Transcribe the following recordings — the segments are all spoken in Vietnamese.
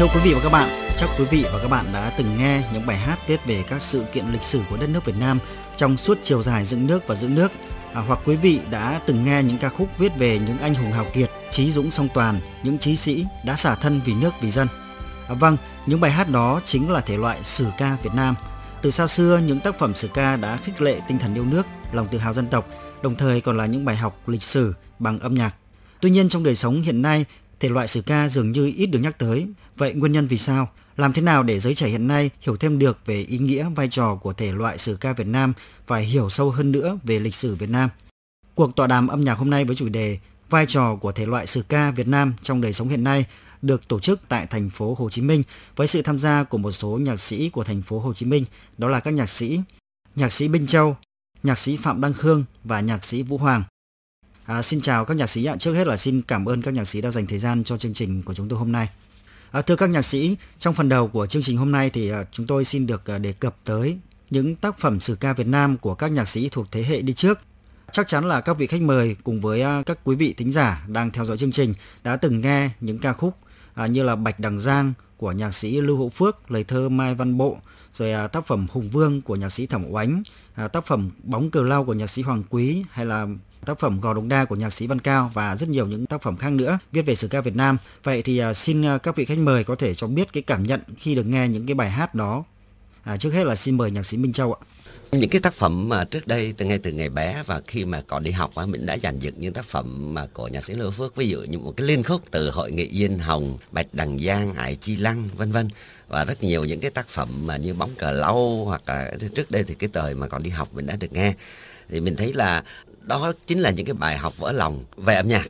Thưa quý vị và các bạn, chắc quý vị và các bạn đã từng nghe những bài hát viết về các sự kiện lịch sử của đất nước Việt Nam trong suốt chiều dài dựng nước và giữ nước, à, hoặc quý vị đã từng nghe những ca khúc viết về những anh hùng hào kiệt, trí dũng song toàn, những trí sĩ đã xả thân vì nước vì dân. À, vâng, những bài hát đó chính là thể loại sử ca Việt Nam. Từ xa xưa, những tác phẩm sử ca đã khích lệ tinh thần yêu nước, lòng tự hào dân tộc, đồng thời còn là những bài học lịch sử bằng âm nhạc. Tuy nhiên trong đời sống hiện nay thể loại sử ca dường như ít được nhắc tới. Vậy nguyên nhân vì sao? Làm thế nào để giới trẻ hiện nay hiểu thêm được về ý nghĩa, vai trò của thể loại sử ca Việt Nam và hiểu sâu hơn nữa về lịch sử Việt Nam? Cuộc tọa đàm âm nhạc hôm nay với chủ đề Vai trò của thể loại sử ca Việt Nam trong đời sống hiện nay được tổ chức tại thành phố Hồ Chí Minh với sự tham gia của một số nhạc sĩ của thành phố Hồ Chí Minh, đó là các nhạc sĩ, nhạc sĩ Minh Châu, nhạc sĩ Phạm Đăng Khương và nhạc sĩ Vũ Hoàng. À, xin chào các nhạc sĩ ạ. Trước hết là xin cảm ơn các nhạc sĩ đã dành thời gian cho chương trình của chúng tôi hôm nay. À, thưa các nhạc sĩ, trong phần đầu của chương trình hôm nay thì à, chúng tôi xin được à, đề cập tới những tác phẩm sử ca Việt Nam của các nhạc sĩ thuộc thế hệ đi trước. Chắc chắn là các vị khách mời cùng với à, các quý vị thính giả đang theo dõi chương trình đã từng nghe những ca khúc à, như là Bạch Đằng Giang của nhạc sĩ Lưu Hữu Phước, lời thơ Mai Văn Bộ, rồi à, tác phẩm Hùng Vương của nhạc sĩ Thẩm Oánh, à, tác phẩm Bóng Cờ Lao của nhạc sĩ Hoàng Quý hay là tác phẩm Gò Đống Đa của nhạc sĩ Văn Cao và rất nhiều những tác phẩm khác nữa viết về sử ca Việt Nam. Vậy thì à, xin à, các vị khách mời có thể cho biết cái cảm nhận khi được nghe những cái bài hát đó. À, trước hết là xin mời nhạc sĩ Minh Châu ạ những cái tác phẩm mà trước đây từ ngay từ ngày bé và khi mà còn đi học á mình đã dàn dựng những tác phẩm mà của nhạc sĩ Lưu Phước ví dụ như một cái liên khúc từ hội nghị Yên Hồng, Bạch Đằng Giang, Hải Chi Lăng vân vân và rất nhiều những cái tác phẩm mà như bóng cờ lâu hoặc là trước đây thì cái thời mà còn đi học mình đã được nghe thì mình thấy là đó chính là những cái bài học vỡ lòng về âm nhạc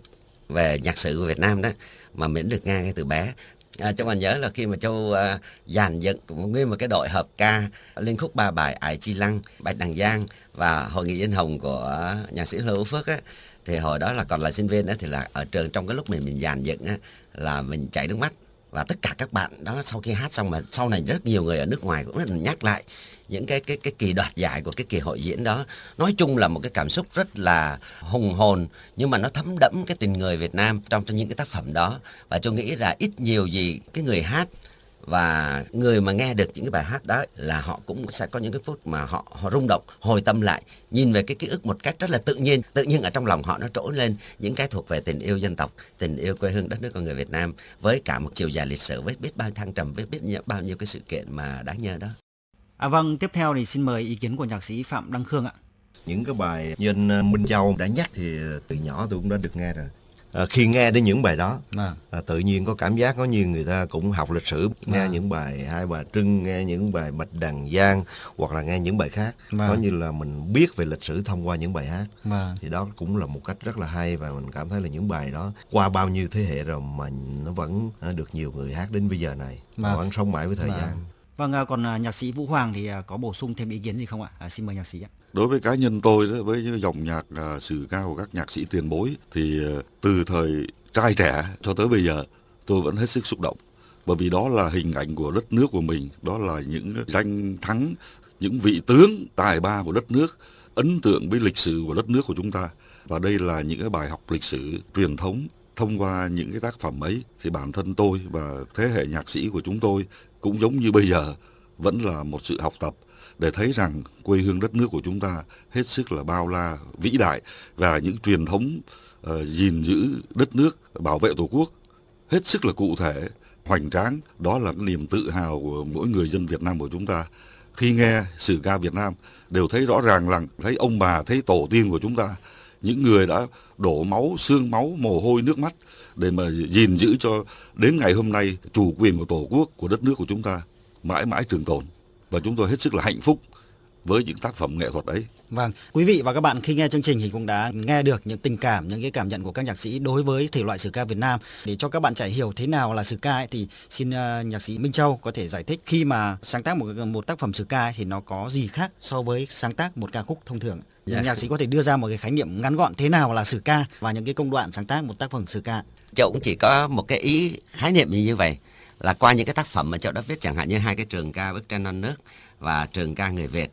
về nhạc sự của Việt Nam đó mà mình được nghe ngay từ bé à, Châu còn nhớ là khi mà Châu à, dàn dựng nguyên một cái đội hợp ca liên khúc ba bài Ải Chi Lăng, Bạch Đằng Giang và Hội nghị Yên Hồng của nhạc sĩ Lưu Phước á thì hồi đó là còn là sinh viên đó thì là ở trường trong cái lúc mình mình dàn dựng á, là mình chảy nước mắt và tất cả các bạn đó sau khi hát xong mà sau này rất nhiều người ở nước ngoài cũng nhắc lại những cái cái cái kỳ đoạt giải của cái kỳ hội diễn đó nói chung là một cái cảm xúc rất là hùng hồn nhưng mà nó thấm đẫm cái tình người Việt Nam trong những cái tác phẩm đó và tôi nghĩ là ít nhiều gì cái người hát và người mà nghe được những cái bài hát đó là họ cũng sẽ có những cái phút mà họ, họ rung động hồi tâm lại nhìn về cái ký ức một cách rất là tự nhiên tự nhiên ở trong lòng họ nó trỗi lên những cái thuộc về tình yêu dân tộc tình yêu quê hương đất nước con người Việt Nam với cả một chiều dài lịch sử với biết bao thăng trầm với biết bao nhiêu cái sự kiện mà đáng nhớ đó À vâng, tiếp theo thì xin mời ý kiến của nhạc sĩ Phạm Đăng Khương ạ. Những cái bài như anh à, Minh Châu đã nhắc thì à, từ nhỏ tôi cũng đã được nghe rồi. À, khi nghe đến những bài đó à. À, tự nhiên có cảm giác có như người ta cũng học lịch sử nghe à. những bài hai bà trưng nghe những bài bạch đằng giang hoặc là nghe những bài khác à. có như là mình biết về lịch sử thông qua những bài hát à. thì đó cũng là một cách rất là hay và mình cảm thấy là những bài đó qua bao nhiêu thế hệ rồi mà nó vẫn à, được nhiều người hát đến bây giờ này à. vẫn sống mãi với thời à. gian Vâng, à, còn à, nhạc sĩ Vũ Hoàng thì à, có bổ sung thêm ý kiến gì không ạ? À, xin mời nhạc sĩ ạ. Đối với cá nhân tôi, đó, với dòng nhạc sử ca của các nhạc sĩ tiền bối thì từ thời trai trẻ cho tới bây giờ tôi vẫn hết sức xúc động. Bởi vì đó là hình ảnh của đất nước của mình, đó là những danh thắng, những vị tướng tài ba của đất nước, ấn tượng với lịch sử của đất nước của chúng ta. Và đây là những cái bài học lịch sử truyền thống thông qua những cái tác phẩm ấy thì bản thân tôi và thế hệ nhạc sĩ của chúng tôi cũng giống như bây giờ vẫn là một sự học tập để thấy rằng quê hương đất nước của chúng ta hết sức là bao la vĩ đại và những truyền thống uh, gìn giữ đất nước bảo vệ tổ quốc hết sức là cụ thể hoành tráng đó là niềm tự hào của mỗi người dân Việt Nam của chúng ta khi nghe sử ca Việt Nam đều thấy rõ ràng rằng thấy ông bà thấy tổ tiên của chúng ta những người đã đổ máu, xương máu, mồ hôi, nước mắt để mà gìn giữ cho đến ngày hôm nay chủ quyền của Tổ quốc, của đất nước của chúng ta mãi mãi trường tồn. Và chúng tôi hết sức là hạnh phúc với những tác phẩm nghệ thuật ấy. Vâng, quý vị và các bạn khi nghe chương trình thì cũng đã nghe được những tình cảm, những cái cảm nhận của các nhạc sĩ đối với thể loại sử ca Việt Nam. Để cho các bạn trải hiểu thế nào là sử ca ấy, thì xin uh, nhạc sĩ Minh Châu có thể giải thích khi mà sáng tác một một tác phẩm sử ca ấy, thì nó có gì khác so với sáng tác một ca khúc thông thường. Dạ. Nhạc sĩ có thể đưa ra một cái khái niệm ngắn gọn thế nào là sử ca và những cái công đoạn sáng tác một tác phẩm sử ca. Châu cũng chỉ có một cái ý khái niệm như vậy là qua những cái tác phẩm mà Châu đã viết chẳng hạn như hai cái trường ca bức tranh non nước và trường ca người Việt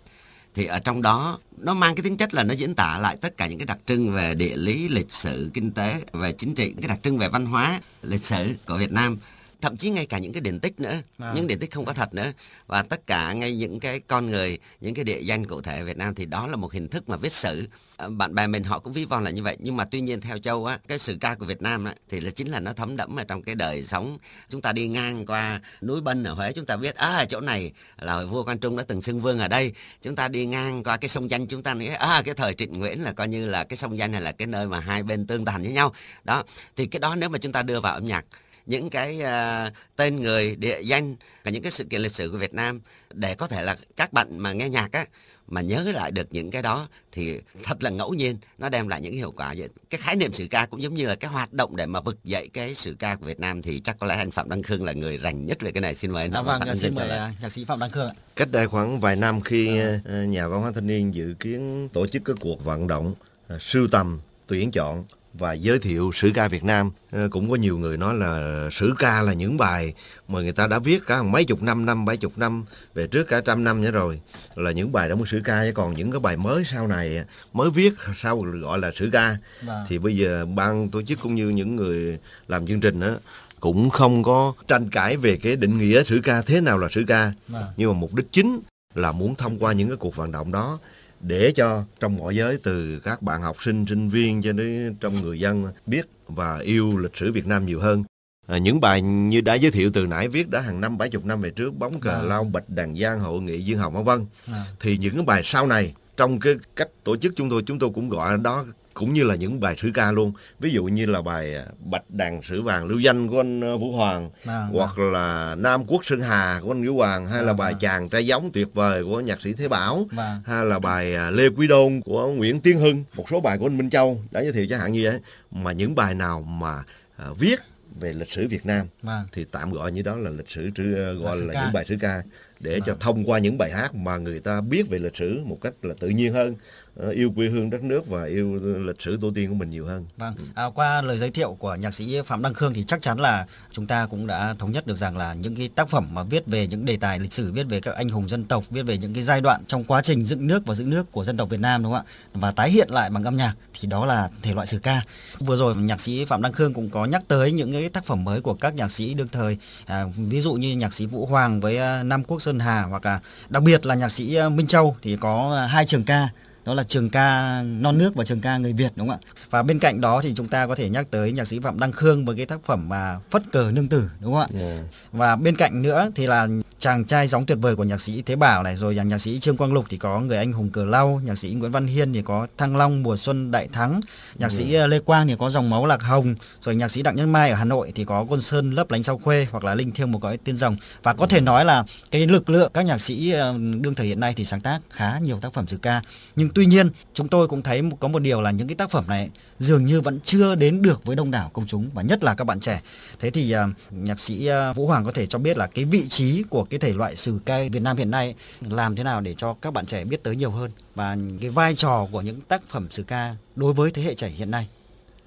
thì ở trong đó nó mang cái tính chất là nó diễn tả lại tất cả những cái đặc trưng về địa lý lịch sử kinh tế về chính trị những cái đặc trưng về văn hóa lịch sử của việt nam thậm chí ngay cả những cái điển tích nữa à. những điển tích không có thật nữa và tất cả ngay những cái con người những cái địa danh cụ thể Việt Nam thì đó là một hình thức mà viết sử à, bạn bè mình họ cũng ví von là như vậy nhưng mà tuy nhiên theo châu á cái sử ca của Việt Nam á, thì là chính là nó thấm đẫm ở trong cái đời sống chúng ta đi ngang qua núi Bân ở Huế chúng ta biết à chỗ này là vua Quang Trung đã từng xưng vương ở đây chúng ta đi ngang qua cái sông danh chúng ta nghĩ à cái thời Trịnh Nguyễn là coi như là cái sông danh này là cái nơi mà hai bên tương tàn với nhau đó thì cái đó nếu mà chúng ta đưa vào âm nhạc những cái uh, tên người địa danh và những cái sự kiện lịch sử của Việt Nam để có thể là các bạn mà nghe nhạc á mà nhớ lại được những cái đó thì thật là ngẫu nhiên nó đem lại những hiệu quả vậy cái khái niệm sử ca cũng giống như là cái hoạt động để mà vực dậy cái sử ca của Việt Nam thì chắc có lẽ anh Phạm Đăng Khương là người rành nhất về cái này xin mời anh dạ vâng, à, vâng, Phạm xin mời nhạc sĩ Phạm Đăng Khương cách đây khoảng vài năm khi dạ vâng. à. nhà văn hóa thanh niên dự kiến tổ chức cái cuộc vận động à, sưu tầm tuyển chọn và giới thiệu sử ca Việt Nam ờ, cũng có nhiều người nói là sử ca là những bài mà người ta đã viết cả mấy chục năm năm bảy chục năm về trước cả trăm năm nữa rồi là những bài đã muốn sử ca còn những cái bài mới sau này mới viết sau gọi là sử ca à. thì bây giờ ban tổ chức cũng như những người làm chương trình đó cũng không có tranh cãi về cái định nghĩa sử ca thế nào là sử ca à. nhưng mà mục đích chính là muốn thông qua những cái cuộc vận động đó để cho trong mọi giới từ các bạn học sinh sinh viên cho đến trong người dân biết và yêu lịch sử Việt Nam nhiều hơn à, những bài như đã giới thiệu từ nãy viết đã hàng năm bảy chục năm về trước bóng cờ à. lao bạch đàn giang hội nghị dương hồng vân vân à. thì những bài sau này trong cái cách tổ chức chúng tôi chúng tôi cũng gọi đó cũng như là những bài sử ca luôn ví dụ như là bài à, bạch đàn sử vàng lưu danh của anh ờ, vũ hoàng à, vâng. hoặc à. là nam quốc sơn hà của anh vũ hoàng hay à, là bài à. chàng trai giống tuyệt vời của nhạc sĩ thế bảo à. hay là bài à, lê quý đôn của nguyễn tiến hưng một số bài của anh minh châu đã giới thiệu chẳng hạn như vậy mà những bài nào mà à, viết về lịch sử Việt Nam à. thì tạm gọi như đó là lịch sử ờ, gọi là, là những bài sử ca để cho vâng. thông qua những bài hát mà người ta biết về lịch sử một cách là tự nhiên hơn ờ, yêu quê hương đất nước và yêu lịch sử tổ tiên của mình nhiều hơn. Vâng, ừ. à, qua lời giới thiệu của nhạc sĩ Phạm Đăng Khương thì chắc chắn là chúng ta cũng đã thống nhất được rằng là những cái tác phẩm mà viết về những đề tài lịch sử, viết về các anh hùng dân tộc, viết về những cái giai đoạn trong quá trình dựng nước và giữ nước của dân tộc Việt Nam đúng không ạ? Và tái hiện lại bằng âm nhạc thì đó là thể loại sử ca. Vừa rồi nhạc sĩ Phạm Đăng Khương cũng có nhắc tới những cái tác phẩm mới của các nhạc sĩ đương thời, à, ví dụ như nhạc sĩ Vũ Hoàng với ờ, Nam Quốc Sơn Hà hoặc là đặc biệt là nhạc sĩ ờ, Minh Châu thì có ờ, hai trường ca đó là trường ca non nước và trường ca người Việt đúng không ạ? Và bên cạnh đó thì chúng ta có thể nhắc tới nhạc sĩ Phạm Đăng Khương với cái tác phẩm mà Phất cờ nương tử đúng không ạ? Yeah. Dạ. Và bên cạnh nữa thì là chàng trai gióng tuyệt vời của nhạc sĩ Thế Bảo này rồi nhạc sĩ Trương Quang Lục thì có người anh hùng Cờ Lau, nhạc sĩ Nguyễn Văn Hiên thì có Thăng Long mùa xuân đại thắng, nhạc ừ. sĩ dạ. ờ, Lê Quang thì có dòng máu lạc hồng, rồi nhạc sĩ Đặng Nhân Mai ở Hà Nội thì có Côn Sơn lấp lánh sao khuê hoặc là Linh thiêng một cõi tiên rồng và có ừ. thể nói là cái lực lượng các nhạc sĩ ờ, đương thời hiện nay thì sáng tác khá nhiều tác phẩm dự ca. Nhưng tuy nhiên, chúng tôi cũng thấy có một điều là những cái tác phẩm này dường như vẫn chưa đến được với đông đảo công chúng và nhất là các bạn trẻ. Thế thì ờ, nhạc sĩ Vũ Hoàng có thể cho biết là cái vị trí của cái thể loại sử ca Việt Nam hiện nay làm thế nào để cho các bạn trẻ biết tới nhiều hơn và cái vai trò của những tác phẩm sử ca đối với thế hệ trẻ hiện nay?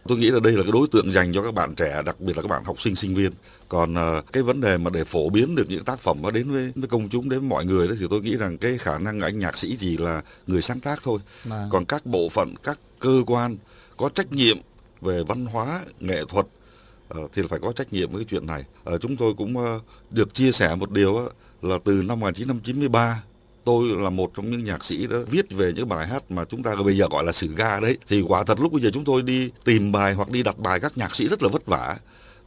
Tôi nghĩ là đây là cái đối tượng dành cho các bạn trẻ, đặc biệt là các bạn học sinh, sinh viên. Còn ờ, cái vấn đề mà để phổ biến được những tác phẩm đó đến với, với công chúng, đến mọi người đó thì tôi nghĩ rằng cái khả năng anh nhạc sĩ gì là người sáng tác thôi. Mà... Vâng. Còn các bộ phận, các cơ quan có trách nhiệm về văn hóa, nghệ thuật Ờ, thì phải có trách nhiệm với cái chuyện này. Ờ, chúng tôi cũng ờ, được chia sẻ một điều là từ năm 1993 tôi là một trong những nhạc sĩ đã viết về những bài hát mà chúng ta bây giờ gọi là sử ga đấy thì quả thật lúc bây giờ chúng tôi đi tìm bài hoặc đi đặt bài các nhạc sĩ rất là vất vả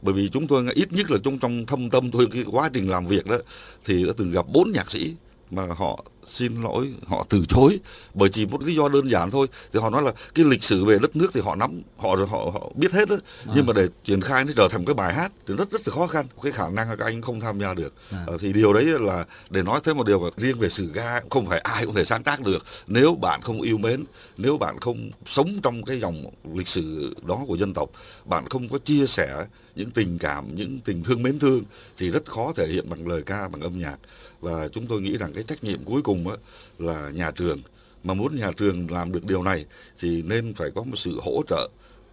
bởi vì chúng tôi ít nhất là trong trong thâm tâm tôi cái quá trình làm việc đó thì đã từng gặp bốn nhạc sĩ mà họ xin lỗi họ từ chối bởi chỉ một lý do đơn giản thôi thì họ nói là cái lịch sử về đất nước thì họ nắm họ họ họ biết hết đó. À. nhưng mà để triển khai nó trở thành cái bài hát thì rất rất là khó khăn cái khả năng là các anh không tham gia được à. Ờ, thì điều đấy là để nói thêm một điều là riêng về sử ga không phải ai cũng thể sáng tác được nếu bạn không yêu mến nếu bạn không sống trong cái dòng lịch sử đó của dân tộc bạn không có chia sẻ những tình cảm những tình thương mến thương thì rất khó thể hiện bằng lời ca bằng âm nhạc và chúng tôi nghĩ rằng cái trách nhiệm cuối cùng cùng á, là nhà trường mà muốn nhà trường làm được điều này thì nên phải có một sự hỗ trợ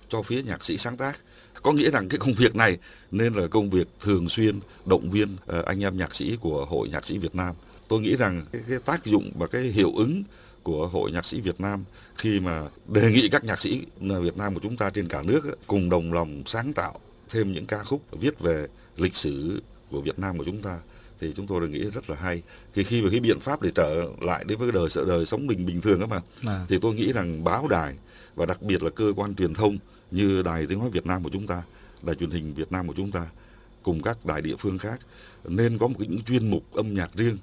cho phía nhạc sĩ sáng tác có nghĩa rằng cái công việc này nên là công việc thường xuyên động viên ờ, anh em nhạc sĩ của hội nhạc sĩ Việt Nam tôi nghĩ rằng cái, cái tác dụng và cái hiệu ứng của hội nhạc sĩ Việt Nam khi mà đề nghị các nhạc sĩ ờ, Việt Nam của chúng ta trên cả nước cùng đồng lòng sáng tạo thêm những ca khúc viết về lịch sử của Việt Nam của chúng ta thì chúng tôi đã nghĩ rất là hay thì khi mà cái biện pháp để trở lại đến với đời sợ đời sống mình bình thường đó mà, à. thì tôi nghĩ rằng báo đài và đặc biệt là cơ quan truyền thông như đài tiếng nói Việt Nam của chúng ta đài truyền hình Việt Nam của chúng ta cùng các đài địa phương khác nên có một cái những chuyên mục âm nhạc riêng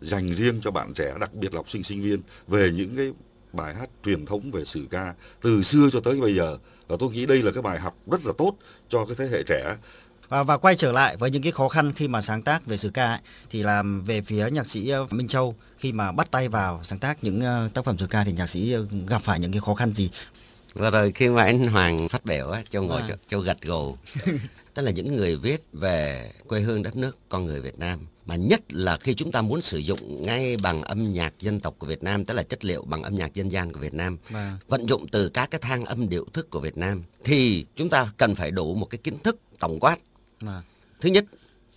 dành riêng cho bạn trẻ đặc biệt là học sinh sinh viên về những cái bài hát truyền thống về sử ca từ xưa cho tới bây giờ và tôi nghĩ đây là cái bài học rất là tốt cho cái thế hệ trẻ và và quay trở lại với những cái khó khăn khi mà sáng tác về sử ca ấy, thì làm về phía nhạc sĩ ờ, Minh Châu khi mà bắt tay vào sáng tác những ờ, tác phẩm sử ca thì nhạc sĩ ờ, gặp phải những cái khó khăn gì và rồi khi mà anh Hoàng phát biểu á, châu ngồi à. châu, châu gật gù, tức là những người viết về quê hương đất nước con người Việt Nam mà nhất là khi chúng ta muốn sử dụng ngay bằng âm nhạc dân tộc của Việt Nam tức là chất liệu bằng âm nhạc dân gian của Việt Nam à. vận dụng từ các cái thang âm điệu thức của Việt Nam thì chúng ta cần phải đủ một cái kiến thức tổng quát Vâng. Thứ nhất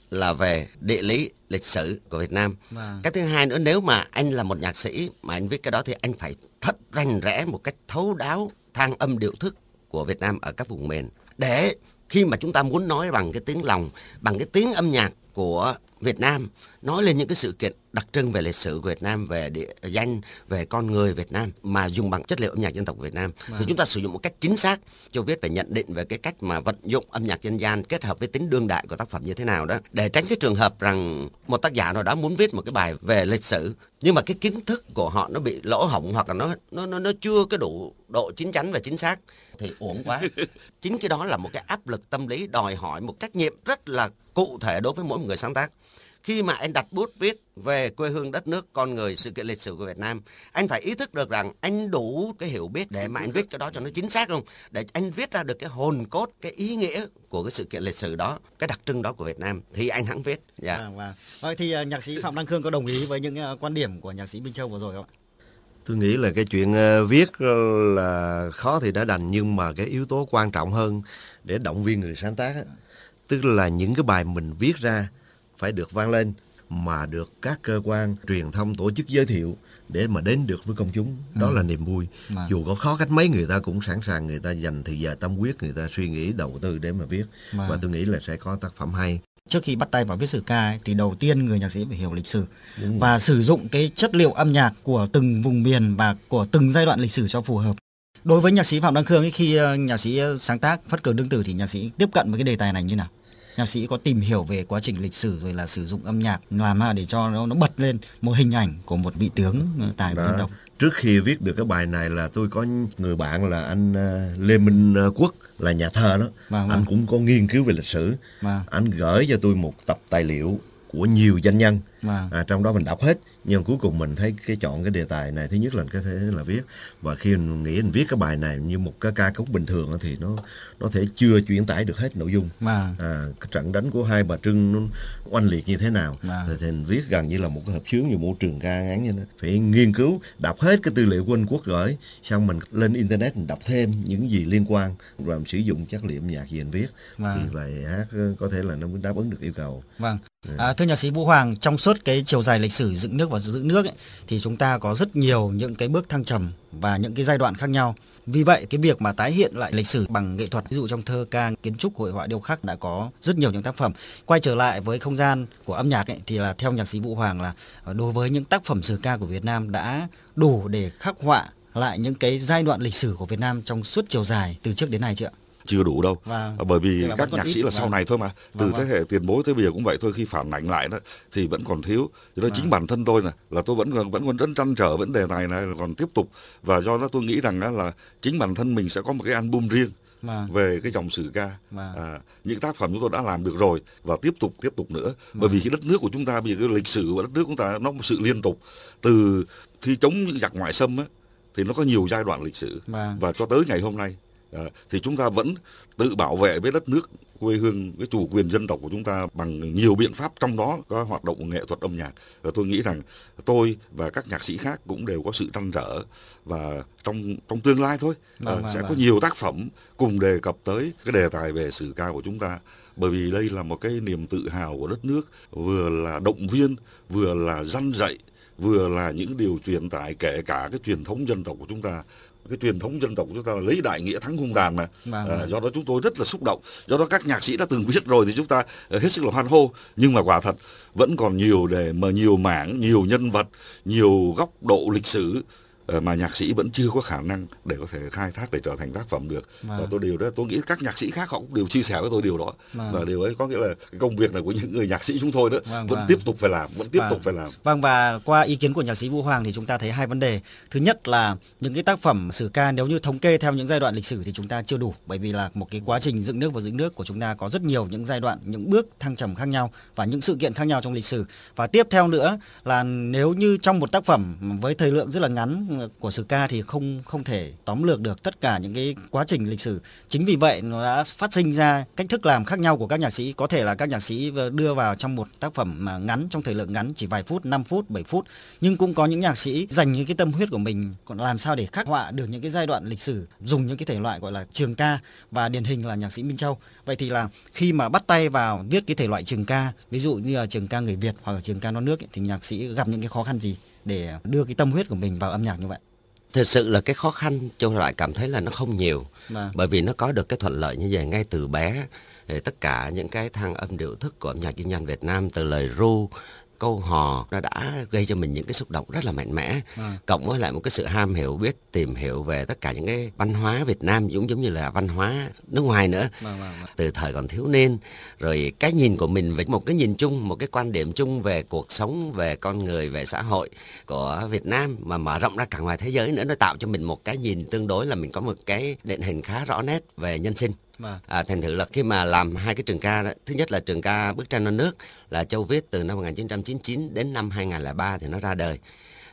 là về địa lý lịch sử của Việt Nam. Vâng. Cái thứ hai nữa nếu mà anh là một nhạc sĩ mà anh viết cái đó thì anh phải thất rành rẽ một cách thấu đáo thang âm điệu thức của Việt Nam ở các vùng miền để khi mà chúng ta muốn nói bằng cái tiếng lòng, bằng cái tiếng âm nhạc của Việt Nam nói lên những cái sự kiện đặc trưng về lịch sử của Việt Nam về địa danh về con người Việt Nam mà dùng bằng chất liệu âm nhạc dân tộc Việt Nam vâng. thì chúng ta sử dụng một cách chính xác cho viết về nhận định về cái cách mà vận dụng âm nhạc dân gian kết hợp với tính đương đại của tác phẩm như thế nào đó để tránh cái trường hợp rằng một tác giả nào đó muốn viết một cái bài về lịch sử nhưng mà cái kiến thức của họ nó bị lỗ hỏng hoặc là nó nó nó, nó chưa cái đủ độ chính chắn và chính xác thì uổng quá chính cái đó là một cái áp lực tâm lý đòi hỏi một trách nhiệm rất là cụ thể đối với mỗi một người sáng tác khi mà anh đặt bút viết về quê hương đất nước con người sự kiện lịch sử của Việt Nam anh phải ý thức được rằng anh đủ cái hiểu biết để mà anh viết cái đó cho nó chính xác không để anh viết ra được cái hồn cốt cái ý nghĩa của cái sự kiện lịch sử đó cái đặc trưng đó của Việt Nam thì anh hẳn viết dạ yeah. à, và. Rồi thì ờ, nhạc sĩ Phạm Đăng Khương có đồng ý với những ờ, quan điểm của nhạc sĩ Minh Châu vừa rồi không ạ tôi nghĩ là cái chuyện ờ, viết ờ, là khó thì đã đành nhưng mà cái yếu tố quan trọng hơn để động viên người sáng tác tức là những cái bài mình viết ra phải được vang lên mà được các cơ quan truyền thông tổ chức giới thiệu để mà đến được với công chúng đó ừ. là niềm vui à. dù có khó cách mấy người ta cũng sẵn sàng người ta dành thời giờ tâm huyết người ta suy nghĩ đầu tư để mà viết à. và tôi nghĩ là sẽ có tác phẩm hay trước khi bắt tay vào viết sử ca ấy, thì đầu tiên người nhạc sĩ phải hiểu lịch sử và sử dụng cái chất liệu âm nhạc của từng vùng miền và của từng giai đoạn lịch sử cho phù hợp đối với nhạc sĩ phạm đăng khương ấy, khi ờ, nhạc sĩ ờ, sáng tác phát cờ đương tử thì nhạc sĩ tiếp cận với cái đề tài này như nào nhạc sĩ có tìm hiểu về quá trình lịch sử rồi là sử dụng âm nhạc làm mà để cho nó, nó bật lên một hình ảnh của một vị tướng ờ, tài Đó. dân tộc trước khi viết được cái bài này là tôi có người bạn là anh ờ, Lê Minh ờ, Quốc là nhà thơ đó vâng, vâng. anh cũng có nghiên cứu về lịch sử vâng. anh gửi cho tôi một tập tài liệu của nhiều doanh nhân vâng. à. trong đó mình đọc hết nhưng cuối cùng mình thấy cái chọn cái đề tài này thứ nhất là cái thế là viết và khi mình nghĩ mình viết cái bài này như một cái ca khúc bình thường thì nó nó thể chưa chuyển tải được hết nội dung vâng. à. cái trận đánh của hai bà trưng nó oanh liệt như thế nào à. thì mình viết gần như là một cái hợp sướng như môi trường ca ngắn như thế phải nghiên cứu đọc hết cái tư liệu của quốc gửi xong mình lên internet mình đọc thêm những gì liên quan và mình sử dụng chất liệu nhạc gì mình viết à. thì bài hát có thể là nó đáp ứng được yêu cầu vâng À, thưa nhạc sĩ Vũ Hoàng, trong suốt cái chiều dài lịch sử dựng nước và giữ nước ấy, thì chúng ta có rất nhiều những cái bước thăng trầm và những cái giai đoạn khác nhau. Vì vậy cái việc mà tái hiện lại lịch sử bằng nghệ thuật, ví dụ trong thơ ca, kiến trúc, hội họa, điêu khắc đã có rất nhiều những tác phẩm. Quay trở lại với không gian của âm nhạc ấy, thì là theo nhạc sĩ Vũ Hoàng là ờ, đối với những tác phẩm sử ca của Việt Nam đã đủ để khắc họa lại những cái giai đoạn lịch sử của Việt Nam trong suốt chiều dài từ trước đến nay chưa ạ? chưa đủ đâu vâng. À, bởi vì các nhạc sĩ là vâng. sau này thôi mà từ vâng, thế vâng. hệ tiền bối tới bây giờ cũng vậy thôi khi phản ảnh lại đó thì vẫn còn thiếu do vâng. chính bản thân tôi là là tôi vẫn vẫn còn rất trăn trở vấn đề này là còn tiếp tục và do đó tôi nghĩ rằng đó là chính bản thân mình sẽ có một cái album riêng mà. Vâng. về cái dòng sử ca mà. Vâng. à, những tác phẩm chúng tôi đã làm được rồi và tiếp tục tiếp tục nữa mà. bởi vì cái đất nước của chúng ta bây giờ cái lịch sử của đất nước chúng ta nó một sự liên tục từ khi chống những giặc ngoại xâm ấy, thì nó có nhiều giai đoạn lịch sử mà. và cho tới ngày hôm nay Đấy, ờ, thì chúng ta vẫn tự bảo vệ với đất nước quê hương cái chủ quyền dân tộc của chúng ta bằng nhiều biện pháp trong đó có hoạt động nghệ thuật âm nhạc và tôi nghĩ rằng tôi và các nhạc sĩ khác cũng đều có sự trăn trở và trong trong tương lai thôi mà, vâng, à, ờ, vâng, sẽ mà. có vâng. nhiều tác phẩm cùng đề cập tới cái đề tài về sử ca của chúng ta bởi vì đây là một cái niềm tự hào của đất nước vừa là động viên vừa là răn dạy vừa là những điều truyền tải kể cả cái truyền thống dân tộc của chúng ta cái truyền thống dân tộc chúng ta lấy đại nghĩa thắng hung tàn mà vâng, à, vâng. do đó chúng tôi rất là xúc động do đó các nhạc sĩ đã từng viết rồi thì chúng ta ờ, hết sức là hoan hô nhưng mà quả thật vẫn còn nhiều để mà nhiều mảng nhiều nhân vật nhiều góc độ lịch sử Ờ, mà nhạc sĩ vẫn chưa có khả năng để có thể khai thác để trở thành tác phẩm được à. và tôi điều đó tôi nghĩ các nhạc sĩ khác họ cũng đều chia sẻ với tôi điều đó à. và điều ấy có nghĩa là công việc này của những người nhạc sĩ chúng tôi đó vâng, vẫn vâng. tiếp tục phải làm vẫn tiếp vâng. tục phải làm vâng và qua ý kiến của nhạc sĩ Vũ Hoàng thì chúng ta thấy hai vấn đề thứ nhất là những cái tác phẩm sử ca nếu như thống kê theo những giai đoạn lịch sử thì chúng ta chưa đủ bởi vì là một cái quá trình dựng nước và dựng nước của chúng ta có rất nhiều những giai đoạn những bước thăng trầm khác nhau và những sự kiện khác nhau trong lịch sử và tiếp theo nữa là nếu như trong một tác phẩm với thời lượng rất là ngắn của sử ca thì không không thể tóm lược được tất cả những cái quá trình lịch sử chính vì vậy nó đã phát sinh ra cách thức làm khác nhau của các nhạc sĩ có thể là các nhạc sĩ đưa vào trong một tác phẩm mà ngắn trong thời lượng ngắn chỉ vài phút 5 phút 7 phút nhưng cũng có những nhạc sĩ dành những cái tâm huyết của mình còn làm sao để khắc họa được những cái giai đoạn lịch sử dùng những cái thể loại gọi là trường ca và điển hình là nhạc sĩ Minh Châu vậy thì là khi mà bắt tay vào viết cái thể loại trường ca ví dụ như là trường ca người Việt hoặc là trường ca non nước ấy, thì nhạc sĩ gặp những cái khó khăn gì để đưa cái tâm huyết của mình vào âm nhạc như thật sự là cái khó khăn châu lại cảm thấy là nó không nhiều à. bởi vì nó có được cái thuận lợi như vậy ngay từ bé thì tất cả những cái thang âm điệu thức của âm nhạc dân gian Việt Nam từ lời ru câu hò nó đã gây cho mình những cái xúc động rất là mạnh mẽ à. cộng với lại một cái sự ham hiểu biết tìm hiểu về tất cả những cái văn hóa Việt Nam giống giống như là văn hóa nước ngoài nữa à, à, à. từ thời còn thiếu niên rồi cái nhìn của mình với một cái nhìn chung một cái quan điểm chung về cuộc sống về con người về xã hội của Việt Nam mà mở rộng ra cả ngoài thế giới nữa nó tạo cho mình một cái nhìn tương đối là mình có một cái định hình khá rõ nét về nhân sinh Vâng. À, thành thử là khi mà làm hai cái trường ca đó, thứ nhất là trường ca bức tranh non nước là Châu viết từ năm 1999 đến năm 2003 thì nó ra đời.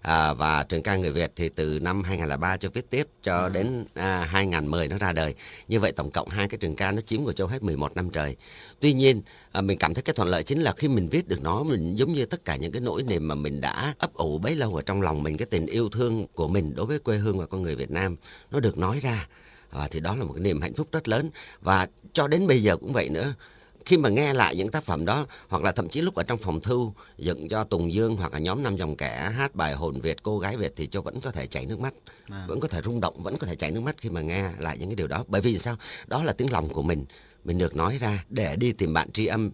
À, và trường ca người Việt thì từ năm 2003 cho viết tiếp cho à. đến à, 2010 nó ra đời. Như vậy tổng cộng hai cái trường ca nó chiếm của Châu hết 11 năm trời. Tuy nhiên à, mình cảm thấy cái thuận lợi chính là khi mình viết được nó mình giống như tất cả những cái nỗi niềm mà mình đã ấp ủ bấy lâu ở trong lòng mình cái tình yêu thương của mình đối với quê hương và con người Việt Nam nó được nói ra à, thì đó là một cái niềm hạnh phúc rất lớn và cho đến bây giờ cũng vậy nữa khi mà nghe lại những tác phẩm đó hoặc là thậm chí lúc ở trong phòng thư dựng cho Tùng Dương hoặc là nhóm năm dòng kẻ hát bài hồn Việt cô gái Việt thì cho vẫn có thể chảy nước mắt à. vẫn có thể rung động vẫn có thể chảy nước mắt khi mà nghe lại những cái điều đó bởi vì sao đó là tiếng lòng của mình mình được nói ra để đi tìm bạn tri âm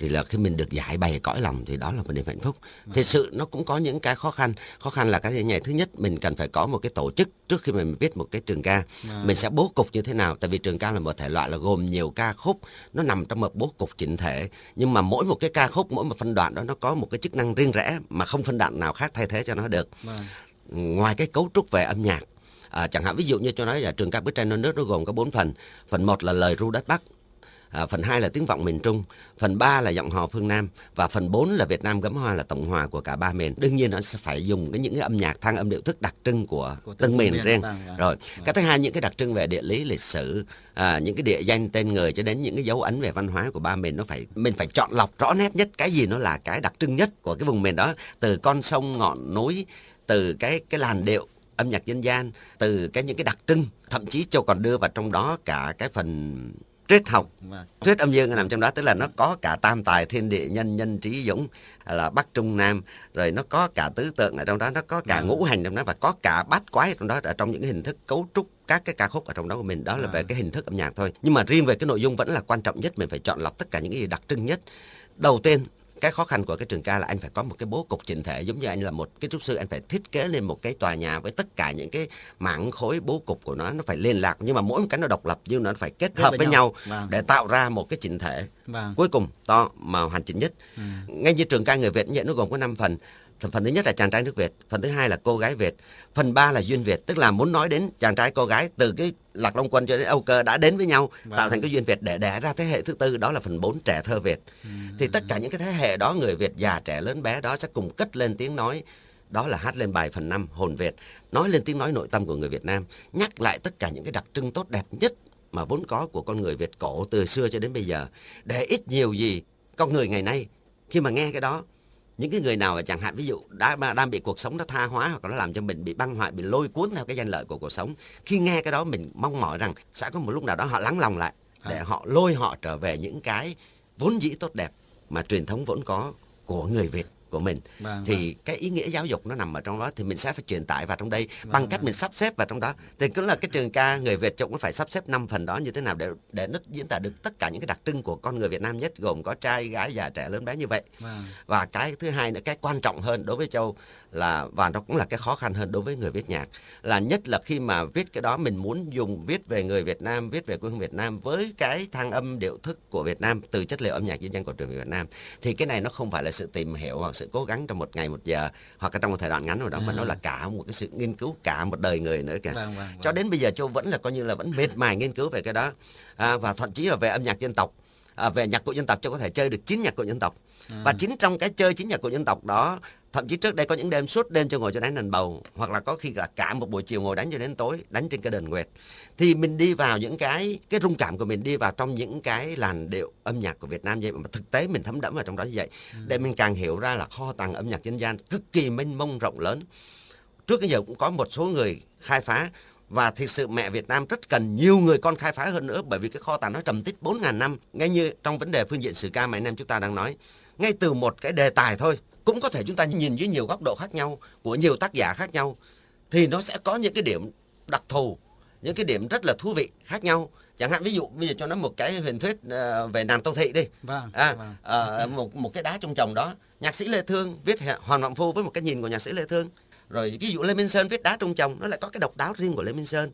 thì là khi mình được giải bày cõi lòng thì đó là một niềm hạnh phúc vâng. thật sự nó cũng có những cái khó khăn khó khăn là cái nhảy thứ nhất mình cần phải có một cái tổ chức trước khi mình viết một cái trường ca à. mình sẽ bố cục như thế nào tại vì trường ca là một thể loại là gồm nhiều ca khúc nó nằm trong một bố cục chỉnh thể nhưng mà mỗi một cái ca khúc mỗi một phân đoạn đó nó có một cái chức năng riêng rẽ mà không phân đoạn nào khác thay thế cho nó được à. ngoài cái cấu trúc về âm nhạc à, chẳng hạn ví dụ như cho nói là trường ca bức tranh non nước nó gồm có bốn phần phần một là lời ru đất bắc à, phần 2 là tiếng vọng miền Trung, phần 3 là giọng hò phương Nam và phần 4 là Việt Nam gấm hoa là tổng hòa của cả ba miền. Đương nhiên nó sẽ phải dùng cái những cái âm nhạc thang âm điệu thức đặc trưng của, của từng miền riêng. À. Rồi, vâng. cái thứ hai những cái đặc trưng về địa lý lịch sử, à, những cái địa danh tên người cho đến những cái dấu ấn về văn hóa của ba miền nó phải mình phải chọn lọc rõ nét nhất cái gì nó là cái đặc trưng nhất của cái vùng miền đó từ con sông ngọn núi từ cái cái làn điệu âm nhạc dân gian từ cái những cái đặc trưng thậm chí cho còn đưa vào trong đó cả cái phần triết học thuyết âm dương nằm trong đó tức là nó có cả tam tài thiên địa nhân nhân trí dũng à, là bắc trung nam rồi nó có cả tứ tượng ở trong đó nó có cả dạ. ngũ hành trong đó và có cả bát quái ở trong đó ở trong những hình thức cấu trúc các cái ca khúc ở trong đó của mình đó là dạ. về cái hình thức âm nhạc thôi nhưng mà riêng về cái nội dung vẫn là quan trọng nhất mình phải chọn lọc tất cả những cái gì đặc trưng nhất đầu tiên cái khó khăn của cái trường ca là anh phải có một cái bố cục chỉnh thể giống như anh là một cái trúc sư anh phải thiết kế lên một cái tòa nhà với tất cả những cái mảng khối bố cục của nó nó phải liên lạc nhưng mà mỗi một cái nó độc lập nhưng nó phải kết hợp với, với nhau, nhau vâng. để tạo ra một cái chỉnh thể vâng. cuối cùng to mà hoàn chỉnh nhất ừ. ngay như trường ca người Việt như vậy nó gồm có 5 phần phần thứ nhất là chàng trai nước Việt phần thứ hai là cô gái Việt phần ba là duyên Việt tức là muốn nói đến chàng trai cô gái từ cái lạc long quân cho đến âu cơ đã đến với nhau vâng. tạo thành cái duyên Việt để đẻ ra thế hệ thứ tư đó là phần bốn trẻ thơ Việt ừ. thì tất cả những cái thế hệ đó người Việt già trẻ lớn bé đó sẽ cùng cất lên tiếng nói đó là hát lên bài phần năm hồn Việt nói lên tiếng nói nội tâm của người Việt Nam nhắc lại tất cả những cái đặc trưng tốt đẹp nhất mà vốn có của con người Việt cổ từ xưa cho đến bây giờ để ít nhiều gì con người ngày nay khi mà nghe cái đó những cái người nào mà chẳng hạn ví dụ đã đang bị cuộc sống nó tha hóa hoặc nó làm cho mình bị băng hoại bị lôi cuốn theo cái danh lợi của cuộc sống khi nghe cái đó mình mong mỏi rằng sẽ có một lúc nào đó họ lắng lòng lại để họ lôi họ trở về những cái vốn dĩ tốt đẹp mà truyền thống vẫn có của người Việt của mình vâng, thì vâng. cái ý nghĩa giáo dục nó nằm ở trong đó thì mình sẽ phải truyền tải vào trong đây vâng, bằng cách vâng. mình sắp xếp vào trong đó thì cũng là cái trường ca người Việt chúng cũng phải sắp xếp năm phần đó như thế nào để để nó diễn tả được tất cả những cái đặc trưng của con người Việt Nam nhất gồm có trai gái già trẻ lớn bé như vậy vâng. và cái thứ hai nữa cái quan trọng hơn đối với Châu là và nó cũng là cái khó khăn hơn đối với người viết nhạc là nhất là khi mà viết cái đó mình muốn dùng viết về người Việt Nam viết về quê hương Việt Nam với cái thang âm điệu thức của Việt Nam từ chất liệu âm nhạc dân gian cổ truyền Việt Nam thì cái này nó không phải là sự tìm hiểu hoặc sự cố gắng trong một ngày một giờ hoặc là trong một thời đoạn ngắn nào đó à. mà nó là cả một cái sự nghiên cứu cả một đời người nữa kìa vâng, vâng, vâng. cho đến bây giờ châu vẫn là coi như là vẫn mệt mài nghiên cứu về cái đó à, và thậm chí là về âm nhạc dân tộc à, về nhạc cụ dân tộc châu có thể chơi được chín nhạc cụ dân tộc à. và chính trong cái chơi chín nhạc cụ dân tộc đó thậm chí trước đây có những đêm suốt đêm cho ngồi cho đánh đàn bầu hoặc là có khi là cả một buổi chiều ngồi đánh cho đến tối đánh trên cái đền nguyệt thì mình đi vào những cái cái rung cảm của mình đi vào trong những cái làn điệu âm nhạc của Việt Nam vậy mà thực tế mình thấm đẫm vào trong đó như vậy ừ. để mình càng hiểu ra là kho tàng âm nhạc dân gian cực kỳ mênh mông rộng lớn trước bây giờ cũng có một số người khai phá và thực sự mẹ Việt Nam rất cần nhiều người con khai phá hơn nữa bởi vì cái kho tàng nó trầm tích 4.000 năm ngay như trong vấn đề phương diện sử ca mà anh em chúng ta đang nói ngay từ một cái đề tài thôi cũng có thể chúng ta nhìn dưới nhiều góc độ khác nhau của nhiều tác giả khác nhau thì nó sẽ có những cái điểm đặc thù những cái điểm rất là thú vị khác nhau chẳng hạn ví dụ bây giờ cho nó một cái huyền thuyết ờ, về nàng tô thị đi vâng, à, vâng. À, một một cái đá trong chồng đó nhạc sĩ lê thương viết hoàn vọng phu với một cái nhìn của nhạc sĩ lê thương rồi ví dụ lê minh sơn viết đá trong chồng nó lại có cái độc đáo riêng của lê minh sơn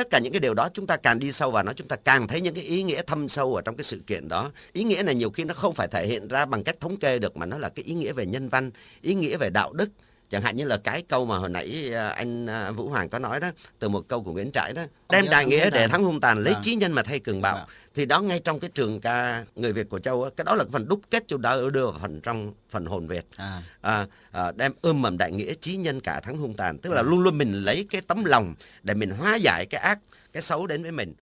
tất cả những cái điều đó chúng ta càng đi sâu vào nó chúng ta càng thấy những cái ý nghĩa thâm sâu ở trong cái sự kiện đó ý nghĩa này nhiều khi nó không phải thể hiện ra bằng cách thống kê được mà nó là cái ý nghĩa về nhân văn ý nghĩa về đạo đức chẳng hạn như là cái câu mà hồi nãy à, anh à, Vũ Hoàng có nói đó từ một câu của Nguyễn Trãi đó đem đại nghĩa để thắng hung tàn lấy à. trí nhân mà thay cường bạo vâng. thì đó ngay trong cái trường ca người Việt của Châu cái đó là phần đúc kết châu đó đưa vào phần trong phần hồn Việt à. à. đem ươm mầm đại nghĩa trí nhân cả thắng hung tàn tức là vâng. luôn luôn mình lấy cái tấm lòng để mình hóa giải cái ác cái xấu đến với mình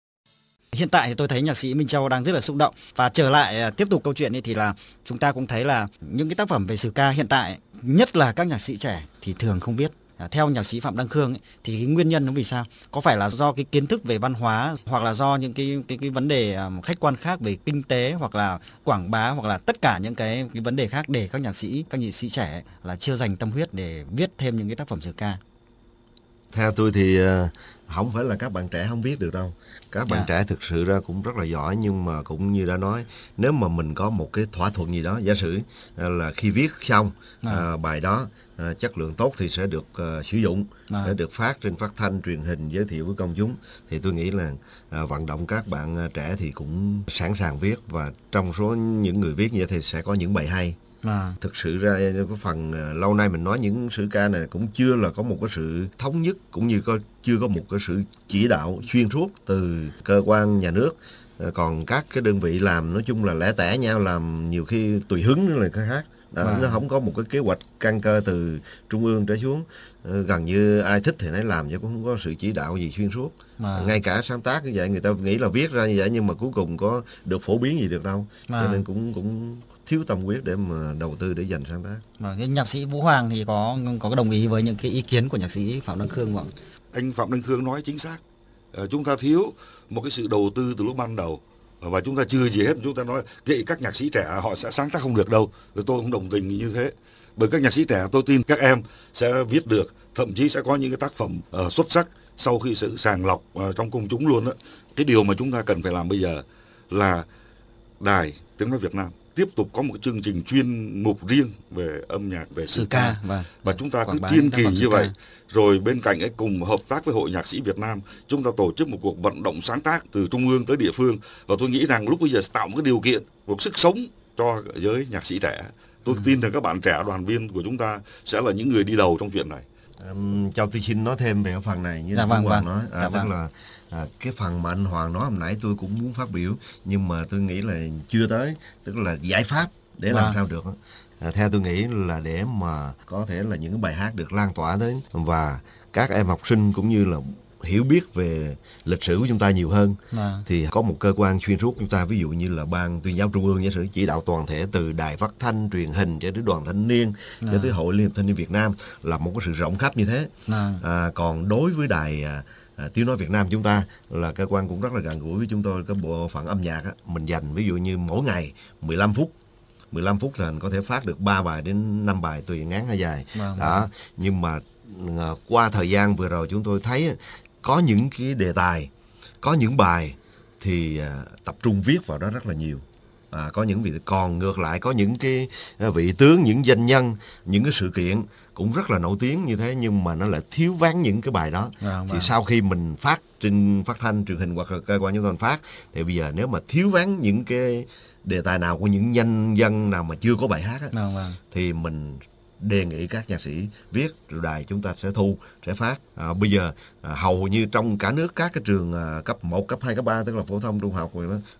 Hiện tại thì tôi thấy nhạc sĩ Minh Châu đang rất là xúc động và trở lại tiếp tục câu chuyện thì là chúng ta cũng thấy là những cái tác phẩm về sử ca hiện tại nhất là các nhạc sĩ trẻ thì thường không biết à, theo nhạc sĩ Phạm Đăng Khương ấy, thì cái nguyên nhân nó vì sao? Có phải là do cái kiến thức về văn hóa hoặc là do những cái cái cái vấn đề à, khách quan khác về kinh tế hoặc là quảng bá hoặc là tất cả những cái cái vấn đề khác để các nhạc sĩ, các nghệ sĩ trẻ là chưa dành tâm huyết để viết thêm những cái tác phẩm sử ca. Theo tôi thì à, không phải là các bạn trẻ không biết được đâu các bạn dạ. trẻ thực sự ra cũng rất là giỏi nhưng mà cũng như đã nói nếu mà mình có một cái thỏa thuận gì đó giả sử à, là khi viết xong dạ. à, bài đó à, chất lượng tốt thì sẽ được à, sử dụng à. sẽ được phát trên phát thanh truyền hình giới thiệu với công chúng thì tôi nghĩ là à, vận động các bạn à, trẻ thì cũng sẵn sàng viết và trong số những người viết như vậy thì sẽ có những bài hay À. Thực sự ra cái phần ờ, lâu nay mình nói những sự ca này cũng chưa là có một cái sự thống nhất cũng như có chưa có một cái sự chỉ đạo xuyên suốt từ cơ quan nhà nước ờ, còn các cái đơn vị làm nói chung là lẻ tẻ nhau làm nhiều khi tùy hứng nữa là cái khác đó, à. nó không có một cái kế hoạch căn cơ từ trung ương trở xuống ờ, gần như ai thích thì nấy làm chứ cũng không có sự chỉ đạo gì xuyên suốt à. ngay cả sáng tác như vậy người ta nghĩ là viết ra như vậy nhưng mà cuối cùng có được phổ biến gì được đâu à. cho nên cũng cũng thiếu tâm huyết để mà đầu tư để dành sáng tác. Mà vâng, cái nhạc sĩ Vũ Hoàng thì có có đồng ý với những cái ý kiến của nhạc sĩ Phạm Đăng Khương không? Anh Phạm Đăng Khương nói chính xác. À, chúng ta thiếu một cái sự đầu tư từ lúc ban đầu và chúng ta chưa gì hết chúng ta nói vậy các nhạc sĩ trẻ họ sẽ sáng tác không được đâu rồi tôi cũng đồng tình như thế bởi các nhạc sĩ trẻ tôi tin các em sẽ viết được thậm chí sẽ có những cái tác phẩm uh, xuất sắc sau khi sự sàng lọc uh, trong công chúng luôn đó. cái điều mà chúng ta cần phải làm bây giờ là đài tiếng nói Việt Nam tiếp tục có một chương trình chuyên mục riêng về âm nhạc về sự ca và, vâng. và chúng ta cứ kiên trì như vậy rồi bên cạnh ấy cùng hợp tác với hội nhạc sĩ Việt Nam chúng ta tổ chức một cuộc vận động sáng tác từ trung ương tới địa phương và tôi nghĩ rằng lúc bây giờ tạo một cái điều kiện một sức sống cho giới nhạc sĩ trẻ tôi ừ. tin rằng các bạn trẻ đoàn viên của chúng ta sẽ là những người đi đầu trong chuyện này um, cho tôi xin nói thêm về cái phần này như dạ, anh vâng, Hoàng vâng. nói à, dạ, tức vâng. là à, cái phần mà anh Hoàng nói hôm nãy tôi cũng muốn phát biểu nhưng mà tôi nghĩ là chưa tới tức là giải pháp để vâng. làm sao được à, theo tôi nghĩ là để mà có thể là những cái bài hát được lan tỏa đến và các em học sinh cũng như là hiểu biết về lịch sử của chúng ta nhiều hơn à. thì có một cơ quan xuyên suốt chúng ta ví dụ như là ban tuyên giáo trung ương giả sử chỉ đạo toàn thể từ đài phát thanh truyền hình cho tới đoàn thanh niên à. cho vâng. tới hội liên hiệp thanh niên Việt Nam là một cái sự rộng khắp như thế à. À, còn đối với đài à, à, tiếng nói Việt Nam chúng ta là cơ quan cũng rất là gần gũi với chúng tôi cái bộ phận âm nhạc á, mình dành ví dụ như mỗi ngày 15 phút 15 phút là mình có thể phát được 3 bài đến 5 bài tùy ngắn hay dài. Vâng, đó, vâng. nhưng mà à, qua thời gian vừa rồi chúng tôi thấy có những cái đề tài có những bài thì à, tập trung viết vào đó rất là nhiều à, có những vị còn ngược lại có những cái à, vị tướng những danh nhân những cái sự kiện cũng rất là nổi tiếng như thế nhưng mà nó lại thiếu vắng những cái bài đó à, vâng. thì à. sau khi mình phát trên phát thanh truyền hình hoặc là cơ quan chúng tôi phát thì bây giờ nếu mà thiếu vắng những cái đề tài nào của những nhân dân nào mà chưa có bài hát á, à, à. thì mình đề nghị các nhạc sĩ viết rồi đài chúng ta sẽ thu sẽ phát à, bây giờ à, hầu như trong cả nước các cái trường à, cấp 1, cấp 2, cấp 3 tức là phổ thông trung học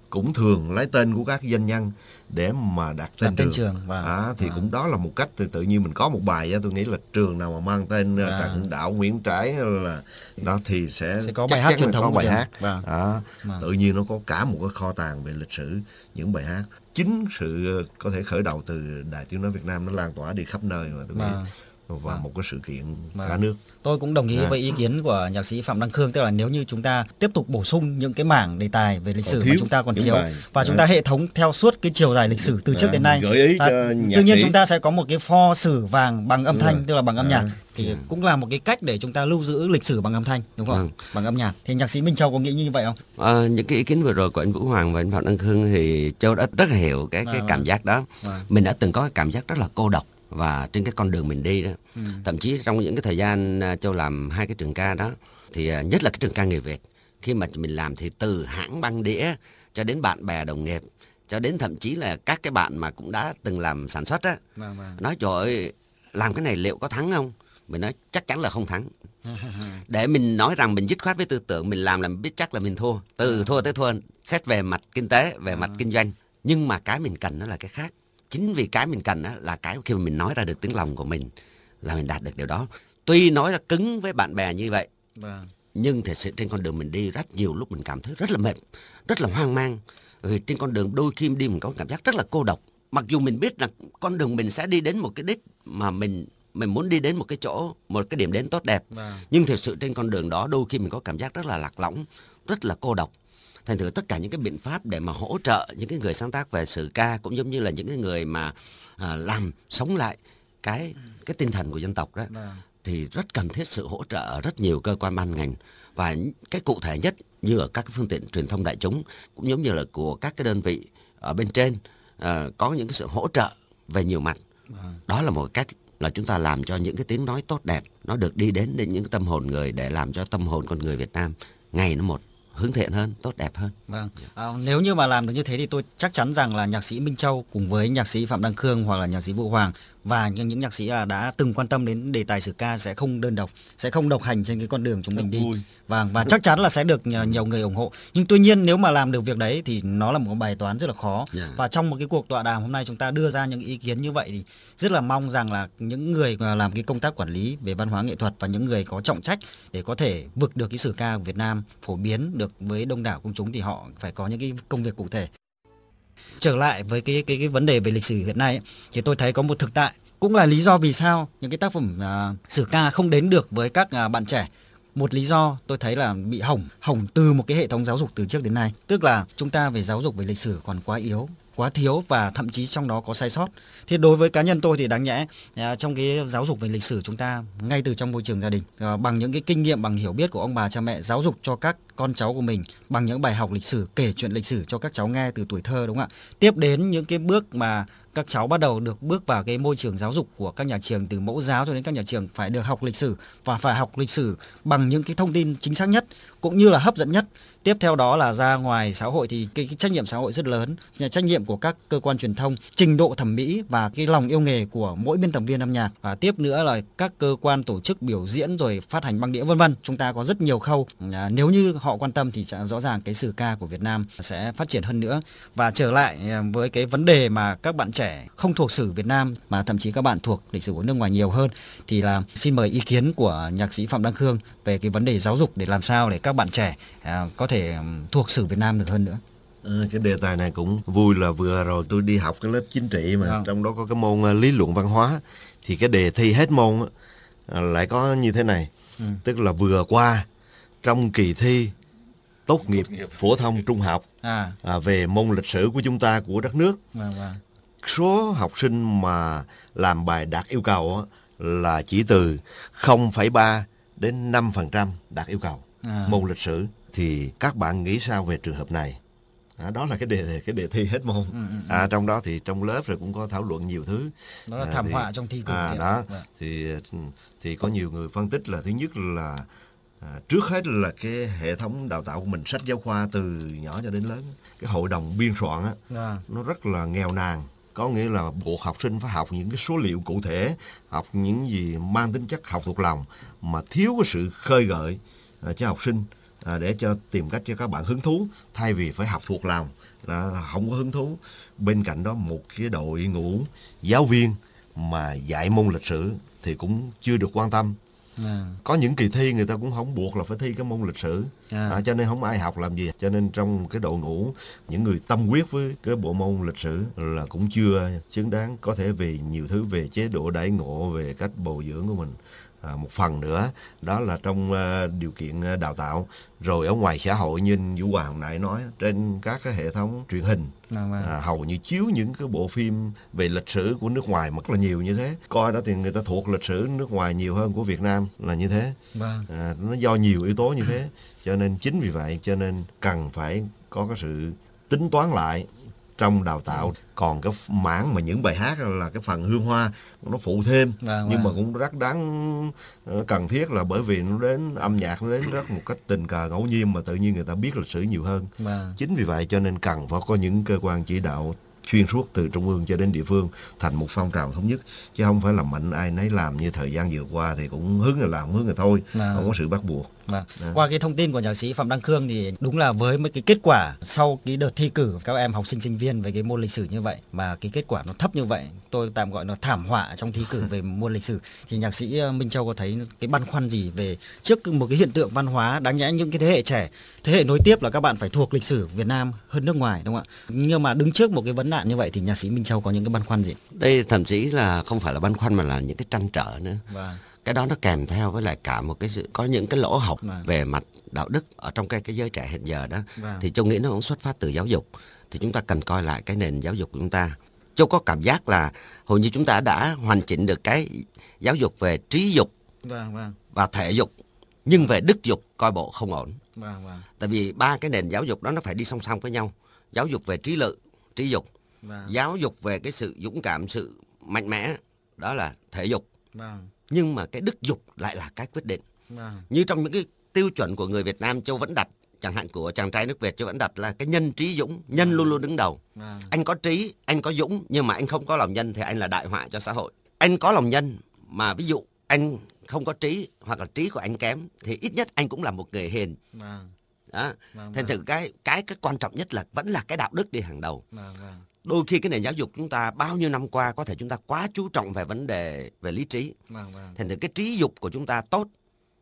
cũng thường lấy tên của các doanh nhân để mà đặt tên, đặt tên trường, trường. Wow. Vâng. À, thì à. cũng đó là một cách thì tự nhiên mình có một bài đó, tôi nghĩ là trường nào mà mang tên à. Vâng. Trần Đạo Nguyễn Trãi là đó thì sẽ, sẽ có bài hát truyền thống có bài hát wow. à, wow. tự nhiên nó có cả một cái kho tàng về lịch sử những bài hát chính sự ờ, có thể khởi đầu từ đài tiếng nói Việt Nam nó lan tỏa đi khắp nơi mà tôi nghĩ vâng. Vâng. và à. một cái sự kiện mà cả vâng. nước. Tôi cũng đồng ý à. với ý kiến của nhạc sĩ Phạm Đăng Khương tức là nếu như chúng ta tiếp tục bổ sung những cái mảng đề tài về lịch sử thiếu, mà chúng ta còn thiếu bài. và à. chúng dạ. ta hệ thống theo suốt cái chiều dài lịch sử từ trước à. đến nay. Gợi ý à, tự nhiên ý. chúng ta sẽ có một cái pho sử vàng bằng âm đúng thanh rồi. tức là bằng âm à. nhạc thì yeah. cũng là một cái cách để chúng ta lưu giữ lịch sử bằng âm thanh đúng không? À. Bằng âm nhạc. Thì nhạc sĩ Minh Châu có nghĩ như vậy không? À, những cái ý kiến vừa rồi của anh Vũ Hoàng và anh Phạm Đăng Khương thì Châu đã rất hiểu cái cái cảm giác đó. À. Mình đã từng có cái cảm giác rất là cô độc và trên cái con đường mình đi đó ừ. thậm chí trong những cái thời gian à, châu làm hai cái trường ca đó thì à, nhất là cái trường ca nghề việt khi mà mình làm thì từ hãng băng đĩa cho đến bạn bè đồng nghiệp cho đến thậm chí là các cái bạn mà cũng đã từng làm sản xuất á vâng, vâng. nói trời ơi làm cái này liệu có thắng không mình nói chắc chắn là không thắng để mình nói rằng mình dứt khoát với tư tưởng mình làm là mình biết chắc là mình thua từ à. thua tới thua xét về mặt kinh tế về à. mặt kinh doanh nhưng mà cái mình cần nó là cái khác chính vì cái mình cần á, là cái khi mà mình nói ra được tiếng lòng của mình là mình đạt được điều đó tuy nói là cứng với bạn bè như vậy vâng. nhưng thật sự trên con đường mình đi rất nhiều lúc mình cảm thấy rất là mệt rất là hoang mang vì trên con đường đôi khi đi mình có cảm giác rất là cô độc mặc dù mình biết là con đường mình sẽ đi đến một cái đích mà mình mình muốn đi đến một cái chỗ một cái điểm đến tốt đẹp vâng. nhưng thực sự trên con đường đó đôi khi mình có cảm giác rất là lạc lõng rất là cô độc thành thử tất cả những cái biện pháp để mà hỗ trợ những cái người sáng tác về sử ca cũng giống như là những cái người mà à, làm sống lại cái cái tinh thần của dân tộc đó vâng. thì rất cần thiết sự hỗ trợ ở rất nhiều cơ quan ban ngành và cái cụ thể nhất như ở các phương tiện truyền thông đại chúng cũng giống như là của các cái đơn vị ở bên trên à, có những cái sự hỗ trợ về nhiều mặt vâng. đó là một cách là chúng ta làm cho những cái tiếng nói tốt đẹp nó được đi đến đến những tâm hồn người để làm cho tâm hồn con người Việt Nam ngày nó một hướng thiện hơn tốt đẹp hơn vâng à, nếu như mà làm được như thế thì tôi chắc chắn rằng là nhạc sĩ Minh Châu cùng với nhạc sĩ Phạm Đăng Khương hoặc là nhạc sĩ Vũ Hoàng và những, những nhạc sĩ à, đã từng quan tâm đến đề tài sử ca sẽ không đơn độc sẽ không độc hành trên cái con đường chúng mình đi và và chắc chắn là sẽ được à, nhiều người ủng hộ nhưng tuy nhiên nếu mà làm được việc đấy thì nó là một bài toán rất là khó dạ. và trong một cái cuộc tọa đàm hôm nay chúng ta đưa ra những ý kiến như vậy thì rất là mong rằng là những người làm cái công tác quản lý về văn hóa nghệ thuật và những người có trọng trách để có thể vực được cái sử ca của Việt Nam phổ biến được với đông đảo công chúng thì họ phải có những cái công việc cụ thể trở lại với cái cái cái vấn đề về lịch sử hiện nay thì tôi thấy có một thực tại cũng là lý do vì sao những cái tác phẩm uh, sử ca không đến được với các uh, bạn trẻ một lý do tôi thấy là bị hỏng hỏng từ một cái hệ thống giáo dục từ trước đến nay tức là chúng ta về giáo dục về lịch sử còn quá yếu quá thiếu và thậm chí trong đó có sai sót. thì đối với cá nhân tôi thì đáng nhẽ à, trong cái giáo dục về lịch sử chúng ta ngay từ trong môi trường gia đình bằng những cái kinh nghiệm bằng hiểu biết của ông bà cha mẹ giáo dục cho các con cháu của mình bằng những bài học lịch sử kể chuyện lịch sử cho các cháu nghe từ tuổi thơ đúng không ạ tiếp đến những cái bước mà các cháu bắt đầu được bước vào cái môi trường giáo dục của các nhà trường từ mẫu giáo cho đến các nhà trường phải được học lịch sử và phải học lịch sử bằng những cái thông tin chính xác nhất cũng như là hấp dẫn nhất tiếp theo đó là ra ngoài xã hội thì cái, cái trách nhiệm xã hội rất lớn trách nhiệm của các cơ quan truyền thông trình độ thẩm mỹ và cái lòng yêu nghề của mỗi biên tập viên âm nhạc và tiếp nữa là các cơ quan tổ chức biểu diễn rồi phát hành băng đĩa vân vân chúng ta có rất nhiều khâu à, nếu như họ quan tâm thì rõ ràng cái sử ca của Việt Nam sẽ phát triển hơn nữa và trở lại à, với cái vấn đề mà các bạn trẻ không thuộc sử Việt Nam mà thậm chí các bạn thuộc lịch sử của nước ngoài nhiều hơn thì là xin mời ý kiến của nhạc sĩ Phạm Đăng Khương về cái vấn đề giáo dục để làm sao để các bạn trẻ à, có thể à, thuộc sử Việt Nam được hơn nữa ờ, cái đề tài này cũng vui là vừa rồi tôi đi học cái lớp chính trị mà à. trong đó có cái môn lý luận văn hóa thì cái đề thi hết môn lại có như thế này ừ. tức là vừa qua trong kỳ thi tốt nghiệp phổ thông trung học à. À, về môn lịch sử của chúng ta của đất nước à, à. số học sinh mà làm bài đạt yêu cầu là chỉ từ 0,3 đến 5% đạt yêu cầu à. môn lịch sử thì các bạn nghĩ sao về trường hợp này à, đó là cái đề cái đề thi hết môn ừ, ừ, ừ. à, trong đó thì trong lớp rồi cũng có thảo luận nhiều thứ đó là à, thảm à, thì, họa trong thi cử à, đó vậy. Vâng. thì thì có nhiều người phân tích là thứ nhất là à, trước hết là cái hệ thống đào tạo của mình sách giáo khoa từ nhỏ cho đến lớn cái hội đồng biên soạn á à. nó rất là nghèo nàn có nghĩa là bộ học sinh phải học những cái số liệu cụ thể học những gì mang tính chất học thuộc lòng mà thiếu cái sự khơi gợi à, cho học sinh à, để cho tìm cách cho các bạn hứng thú thay vì phải học thuộc lòng là không có hứng thú bên cạnh đó một cái đội ngũ giáo viên mà dạy môn lịch sử thì cũng chưa được quan tâm Vâng. có những kỳ thi người ta cũng không buộc là phải thi cái môn lịch sử à. À, cho nên không ai học làm gì cho nên trong cái đội ngũ những người tâm quyết với cái bộ môn lịch sử là cũng chưa xứng đáng có thể về nhiều thứ về chế độ đãi ngộ về cách bồi dưỡng của mình À, một phần nữa đó là trong uh, điều kiện uh, đào tạo rồi ở ngoài xã hội như vũ hoàng hồi nãy nói trên các cái hệ thống truyền hình dạ, vâng. à, hầu như chiếu những cái bộ phim về lịch sử của nước ngoài rất là nhiều như thế coi đó thì người ta thuộc lịch sử nước ngoài nhiều hơn của việt nam là như thế vâng. à, nó do nhiều yếu tố như thế cho nên chính vì vậy cho nên cần phải có cái sự tính toán lại trong đào tạo ừ. còn cái mảng mà những bài hát là cái phần hương hoa nó phụ thêm à, nhưng à. mà cũng rất đáng ờ, cần thiết là bởi vì nó đến âm nhạc nó đến rất một cách tình cờ ngẫu nhiên mà tự nhiên người ta biết lịch sử nhiều hơn à. chính vì vậy cho nên cần phải có những cơ quan chỉ đạo xuyên suốt từ trung ương cho đến địa phương thành một phong trào thống nhất chứ không phải là mạnh ai nấy làm như thời gian vừa qua thì cũng hứng là làm hứng là thôi à. không có sự bắt buộc Vâng. Qua cái thông tin của nhạc sĩ Phạm Đăng Khương thì đúng là với một cái kết quả sau cái đợt thi cử các em học sinh sinh viên về cái môn lịch sử như vậy mà cái kết quả nó thấp như vậy, tôi tạm gọi nó thảm họa trong thi cử về môn lịch sử thì nhạc sĩ ờ, Minh Châu có thấy cái băn khoăn gì về trước một cái hiện tượng văn hóa đáng nhẽ những cái thế hệ trẻ, thế hệ nối tiếp là các bạn phải thuộc lịch sử Việt Nam hơn nước ngoài đúng không ạ? Nhưng mà đứng trước một cái vấn nạn như vậy thì nhạc sĩ Minh Châu có những cái băn khoăn gì? Đây thậm chí là không phải là băn khoăn mà là những cái trăn trở nữa. Vâng cái đó nó kèm theo với lại cả một cái sự có những cái lỗ hổng vâng. về mặt đạo đức ở trong cái cái giới trẻ hiện giờ đó vâng. thì châu nghĩ nó cũng xuất phát từ giáo dục thì chúng ta cần coi lại cái nền giáo dục của chúng ta châu có cảm giác là hầu như chúng ta đã hoàn chỉnh được cái giáo dục về trí dục vâng, và thể dục nhưng về đức dục coi bộ không ổn tại vì ba cái nền giáo dục đó nó phải đi song song với nhau giáo dục về trí lực trí dục giáo dục về cái sự dũng cảm sự mạnh mẽ đó là thể dục nhưng mà cái đức dục lại là cái quyết định à. như trong những cái tiêu chuẩn của người Việt Nam Châu vẫn đặt chẳng hạn của chàng trai nước Việt Châu vẫn đặt là cái nhân trí dũng nhân à. luôn luôn đứng đầu à. anh có trí anh có dũng nhưng mà anh không có lòng nhân thì anh là đại họa cho xã hội anh có lòng nhân mà ví dụ anh không có trí hoặc là trí của anh kém thì ít nhất anh cũng là một người hiền à. đó vâng, thành thử cái cái cái quan trọng nhất là vẫn là cái đạo đức đi hàng đầu vâng, vâng đôi khi cái nền giáo dục chúng ta bao nhiêu năm qua có thể chúng ta quá chú trọng về vấn đề về lý trí vâng, vâng. thành thử cái trí dục của chúng ta tốt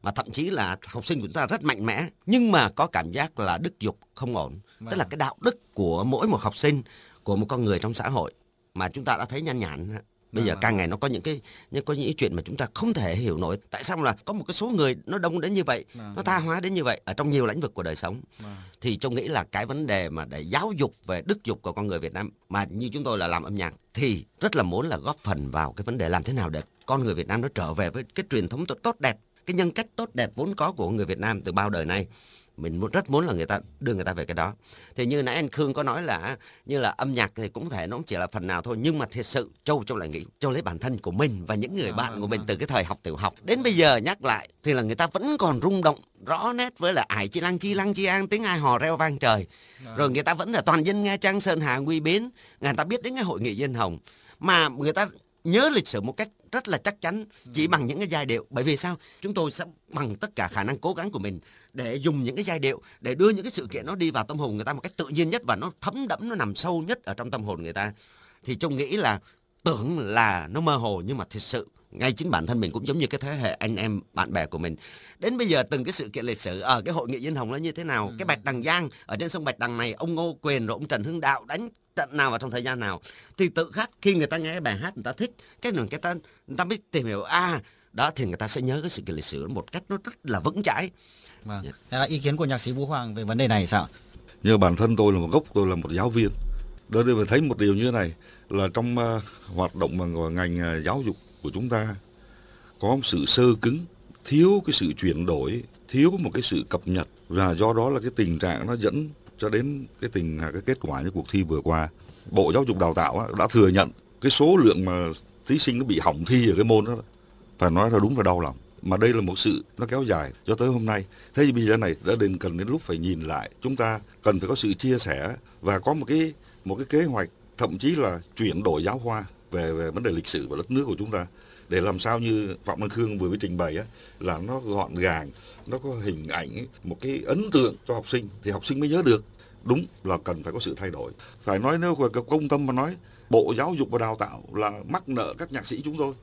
mà thậm chí là học sinh của chúng ta rất mạnh mẽ nhưng mà có cảm giác là đức dục không ổn tức là vâng. cái đạo đức của mỗi một học sinh của một con người trong xã hội mà chúng ta đã thấy nhanh nhản bây giờ ờ. càng ngày nó có những cái những có những chuyện mà chúng ta không thể hiểu nổi tại sao là có một cái số người nó đông đến như vậy nó tha hóa đến như vậy ở trong nhiều lĩnh vực của đời sống thì tôi nghĩ là cái vấn đề mà để giáo dục về đức dục của con người Việt Nam mà như chúng tôi là làm âm nhạc thì rất là muốn là góp phần vào cái vấn đề làm thế nào để con người Việt Nam nó trở về với cái truyền thống tốt, tốt đẹp cái nhân cách tốt đẹp vốn có của người Việt Nam từ bao đời nay mình rất muốn là người ta đưa người ta về cái đó thì như nãy anh khương có nói là như là âm nhạc thì cũng thể nó chỉ là phần nào thôi nhưng mà thật sự châu châu lại nghĩ châu lấy bản thân của mình và những người à, bạn của mình ờ. từ cái thời học tiểu học đến bây giờ nhắc lại thì là người ta vẫn còn rung động rõ nét với là ải chi lăng chi lăng chi an tiếng ai hò reo vang trời à. rồi người ta vẫn là toàn dân nghe trang sơn hà nguy biến người ta biết đến cái hội nghị dân hồng mà người ta nhớ lịch sử một cách rất là chắc chắn chỉ ừ. bằng những cái giai điệu bởi vì sao chúng tôi sẽ bằng tất cả khả năng cố gắng của mình để dùng những cái giai điệu để đưa những cái sự kiện nó đi vào tâm hồn người ta một cách tự nhiên nhất và nó thấm đẫm nó nằm sâu nhất ở trong tâm hồn người ta thì tôi nghĩ là tưởng là nó mơ hồ nhưng mà thực sự ngay chính bản thân mình cũng giống như cái thế hệ anh em bạn bè của mình đến bây giờ từng cái sự kiện lịch sử ở ờ, cái hội nghị dân hồng nó như thế nào ừ. cái bạch đằng giang ở trên sông bạch đằng này ông ngô quyền rồi ông trần hưng đạo đánh trận nào và trong thời gian nào thì tự khắc khi người ta nghe cái bài hát người ta thích cái người ta người ta mới tìm hiểu à đó thì người ta sẽ nhớ cái sự kiện lịch sử một cách nó rất là vững chãi vâng. Yeah. Dạ. ý kiến của nhạc sĩ vũ hoàng về vấn đề này sao như bản thân tôi là một gốc tôi là một giáo viên đó đây phải thấy một điều như thế này là trong uh, hoạt động mà ngành uh, giáo dục của chúng ta có một sự sơ cứng thiếu cái sự chuyển đổi thiếu một cái sự cập nhật và do đó là cái tình trạng nó dẫn cho đến cái tình à, cái kết quả như cuộc thi vừa qua bộ giáo dục đào tạo đã thừa nhận cái số lượng mà thí sinh nó bị hỏng thi ở cái môn đó phải nói là đúng là đau lòng mà đây là một sự nó kéo dài cho tới hôm nay thế thì bây giờ này đã đến cần đến lúc phải nhìn lại chúng ta cần phải có sự chia sẻ và có một cái một cái kế hoạch thậm chí là chuyển đổi giáo khoa về về vấn đề lịch sử và đất nước của chúng ta để làm sao như Phạm Văn Khương vừa mới trình bày ấy, là nó gọn gàng, nó có hình ảnh một cái ấn tượng cho học sinh thì học sinh mới nhớ được. Đúng là cần phải có sự thay đổi. Phải nói nếu về công tâm mà nói, Bộ Giáo dục và Đào tạo là mắc nợ các nhạc sĩ chúng tôi.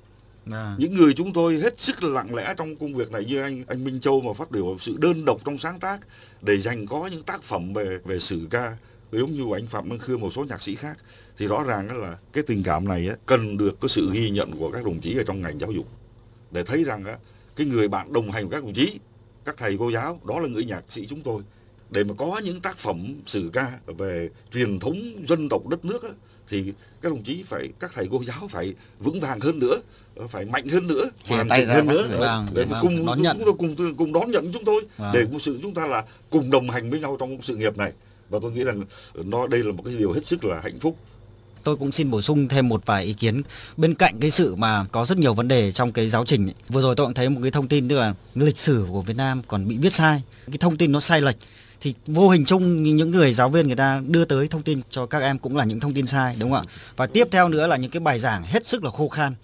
À. Những người chúng tôi hết sức là lặng lẽ trong công việc này như anh anh Minh Châu mà phát biểu sự đơn độc trong sáng tác để dành có những tác phẩm về về sử ca giống như anh Phạm Văn Khương một số nhạc sĩ khác thì rõ ràng là cái tình cảm này cần được có sự ghi nhận của các đồng chí ở trong ngành giáo dục để thấy rằng cái người bạn đồng hành của các đồng chí các thầy cô giáo đó là người nhạc sĩ chúng tôi để mà có những tác phẩm sử ca về truyền thống dân tộc đất nước thì các đồng chí phải các thầy cô giáo phải vững vàng hơn nữa phải mạnh hơn nữa hoàn tay hơn nữa để, để cùng đón nhận. Chúng, cùng cùng đón nhận chúng tôi à. để một sự chúng ta là cùng đồng hành với nhau trong sự nghiệp này và tôi nghĩ rằng nó đây là một cái điều hết sức là hạnh phúc tôi cũng xin bổ sung thêm một vài ý kiến bên cạnh cái sự mà có rất nhiều vấn đề trong cái giáo trình ấy. vừa rồi tôi cũng thấy một cái thông tin tức là lịch sử của Việt Nam còn bị viết sai cái thông tin nó sai lệch thì vô hình chung những người giáo viên người ta đưa tới thông tin cho các em cũng là những thông tin sai đúng không ạ và tiếp theo nữa là những cái bài giảng hết sức là khô khan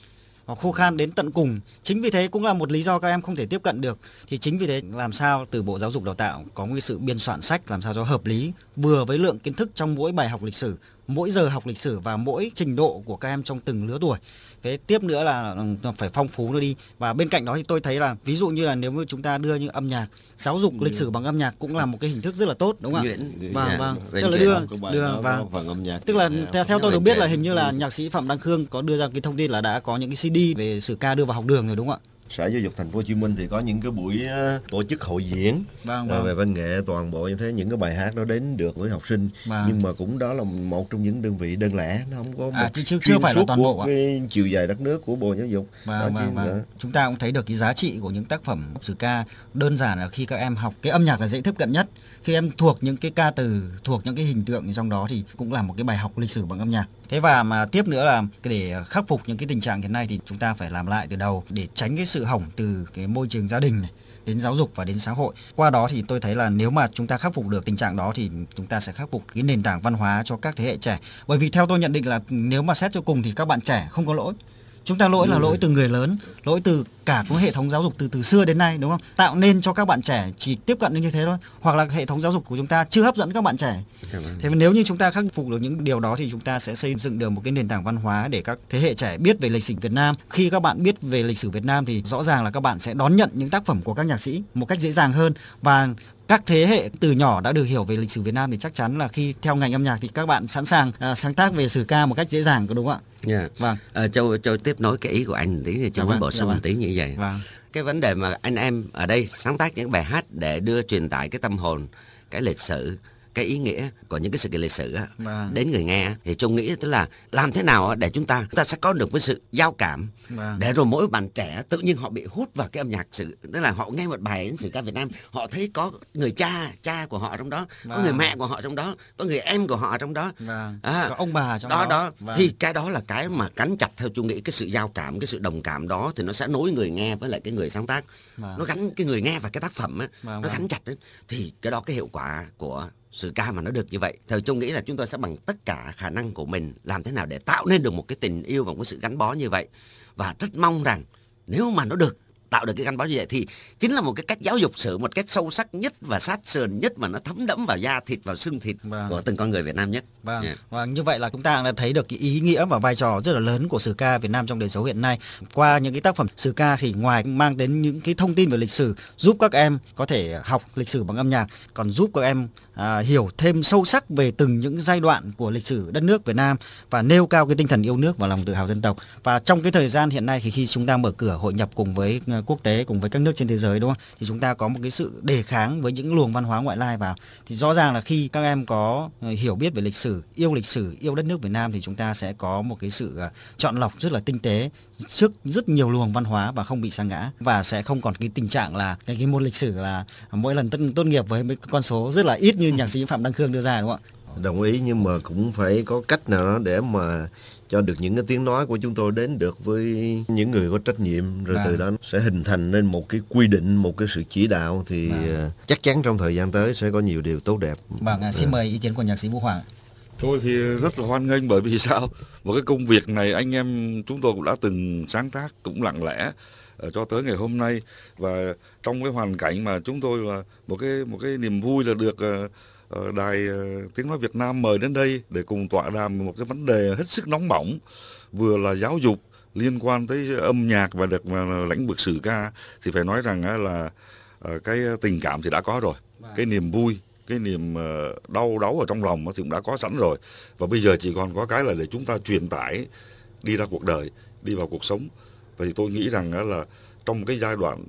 họ khô khan đến tận cùng chính vì thế cũng là một lý do các em không thể tiếp cận được thì chính vì thế làm sao từ bộ giáo dục đào tạo có cái sự biên soạn sách làm sao cho hợp lý vừa với lượng kiến thức trong mỗi bài học lịch sử mỗi giờ học lịch sử và mỗi trình độ của các em trong từng lứa tuổi thế tiếp nữa là phải phong phú nó đi và bên cạnh đó thì tôi thấy là ví dụ như là nếu mà chúng ta đưa như âm nhạc giáo dục lịch sử ừ. bằng âm nhạc cũng là một cái hình thức rất là tốt đúng không ạ và và vâng, vâng. tức là đưa đưa và vâng. tức là dạ. theo theo tôi được biết là hình như là ừ. nhạc sĩ phạm đăng khương có đưa ra cái thông tin là đã có những cái cd về sử ca đưa vào học đường rồi đúng không ạ Sở Giáo dục Thành phố Hồ Chí Minh thì có những cái buổi ờ, tổ chức hội diễn vâng, ờ, vâng. về văn nghệ toàn bộ như thế những cái bài hát đó đến được với học sinh vâng. nhưng mà cũng đó là một trong những đơn vị đơn lẻ nó không có à, chứ, chứ, chưa phải là toàn bộ cái chiều dài đất nước của Bộ Giáo dục. Vâng, vâng, vâng. Ờ. Chúng ta cũng thấy được cái giá trị của những tác phẩm sử ca đơn giản là khi các em học cái âm nhạc là dễ tiếp cận nhất khi em thuộc những cái ca từ thuộc những cái hình tượng trong đó thì cũng là một cái bài học lịch sử bằng âm nhạc thế và mà tiếp nữa là để khắc phục những cái tình trạng hiện nay thì chúng ta phải làm lại từ đầu để tránh cái sự sự hỏng từ cái môi trường gia đình này đến giáo dục và đến xã hội. Qua đó thì tôi thấy là nếu mà chúng ta khắc phục được tình trạng đó thì chúng ta sẽ khắc phục cái nền tảng văn hóa cho các thế hệ trẻ. Bởi vì theo tôi nhận định là nếu mà xét cho cùng thì các bạn trẻ không có lỗi chúng ta lỗi ừ. là lỗi từ người lớn lỗi từ cả cái hệ thống giáo dục từ từ xưa đến nay đúng không tạo nên cho các bạn trẻ chỉ tiếp cận như thế thôi hoặc là hệ thống giáo dục của chúng ta chưa hấp dẫn các bạn trẻ thế mà nếu như chúng ta khắc phục được những điều đó thì chúng ta sẽ xây dựng được một cái nền tảng văn hóa để các thế hệ trẻ biết về lịch sử Việt Nam khi các bạn biết về lịch sử Việt Nam thì rõ ràng là các bạn sẽ đón nhận những tác phẩm của các nhạc sĩ một cách dễ dàng hơn và các thế hệ từ nhỏ đã được hiểu về lịch sử Việt Nam thì chắc chắn là khi theo ngành âm nhạc thì các bạn sẵn sàng à, sáng tác về sử ca một cách dễ dàng có đúng không ạ? Yeah. Dạ. Vâng. À, Châu Châu tiếp nối cái ý của anh tí cho dạ mới vâng, bổ dạ sung một vâng. tí như vậy. Vâng. Cái vấn đề mà anh em ở đây sáng tác những bài hát để đưa truyền tải cái tâm hồn, cái lịch sử cái ý nghĩa của những cái sự kiện lịch sử vâng. đến người nghe thì tôi nghĩ tức là làm thế nào để chúng ta chúng ta sẽ có được cái sự giao cảm vâng. để rồi mỗi bạn trẻ tự nhiên họ bị hút vào cái âm nhạc sự tức là họ nghe một bài đến sự ca Việt Nam họ thấy có người cha cha của họ trong đó vâng. có người vâng. mẹ của họ trong đó có người em của họ trong đó vâng. à, có ông bà trong đó đó, đó. Vâng. thì cái đó là cái mà cắn chặt theo tôi nghĩ cái sự giao cảm cái sự đồng cảm đó thì nó sẽ nối người nghe với lại cái người sáng tác vâng. nó gắn cái người nghe và cái tác phẩm ấy, vâng, nó gắn vâng. chặt ấy. thì cái đó cái hiệu quả của sự ca mà nó được như vậy thì trung nghĩ là chúng tôi sẽ bằng tất cả khả năng của mình làm thế nào để tạo nên được một cái tình yêu và một cái sự gắn bó như vậy và rất mong rằng nếu mà nó được tạo được cái gắn bó như vậy thì chính là một cái cách giáo dục sử một cách sâu sắc nhất và sát sườn nhất mà nó thấm đẫm vào da thịt vào xương thịt vâng. của từng con người Việt Nam nhất. Vâng. Yeah. Và như vậy là chúng ta đã thấy được cái ý nghĩa và vai trò rất là lớn của sử ca Việt Nam trong đời sống hiện nay. Qua những cái tác phẩm sử ca thì ngoài mang đến những cái thông tin về lịch sử giúp các em có thể học lịch sử bằng âm nhạc, còn giúp các em à, hiểu thêm sâu sắc về từng những giai đoạn của lịch sử đất nước Việt Nam và nêu cao cái tinh thần yêu nước và lòng tự hào dân tộc. Và trong cái thời gian hiện nay thì khi chúng ta mở cửa hội nhập cùng với à, quốc tế cùng với các nước trên thế giới đúng không? Thì chúng ta có một cái sự đề kháng với những luồng văn hóa ngoại lai vào. Thì rõ ràng là khi các em có ờ, hiểu biết về lịch sử, yêu lịch sử, yêu đất nước Việt Nam thì chúng ta sẽ có một cái sự ờ, chọn lọc rất là tinh tế trước rất nhiều luồng văn hóa và không bị sa ngã và sẽ không còn cái tình trạng là cái cái môn lịch sử là mỗi lần tốt, tốt nghiệp với mấy con số rất là ít như nhạc sĩ Phạm Đăng Khương đưa ra đúng không ạ? Đồng ý nhưng mà cũng phải có cách nào đó để mà cho được những cái tiếng nói của chúng tôi đến được với những người có trách nhiệm rồi à. từ đó sẽ hình thành nên một cái quy định một cái sự chỉ đạo thì à. chắc chắn trong thời gian tới sẽ có nhiều điều tốt đẹp. Vâng, à, xin à. mời ý kiến của nhạc sĩ Vũ Hoàng. Tôi thì rất là hoan nghênh bởi vì sao? Một cái công việc này anh em chúng tôi cũng đã từng sáng tác cũng lặng lẽ ờ, cho tới ngày hôm nay và trong cái hoàn cảnh mà chúng tôi là một cái một cái niềm vui là được uh, Ờ, đài ờ, tiếng nói Việt Nam mời đến đây để cùng tọa đàm một cái vấn đề hết sức nóng bỏng vừa là giáo dục liên quan tới âm nhạc và được ờ, lãnh vực sử ca thì phải nói rằng là cái tình cảm thì đã có rồi vâng. cái niềm vui cái niềm đau đớn ở trong lòng thì cũng đã có sẵn rồi và bây giờ chỉ còn có cái là để chúng ta truyền tải đi ra cuộc đời đi vào cuộc sống và thì tôi nghĩ rằng là trong cái giai đoạn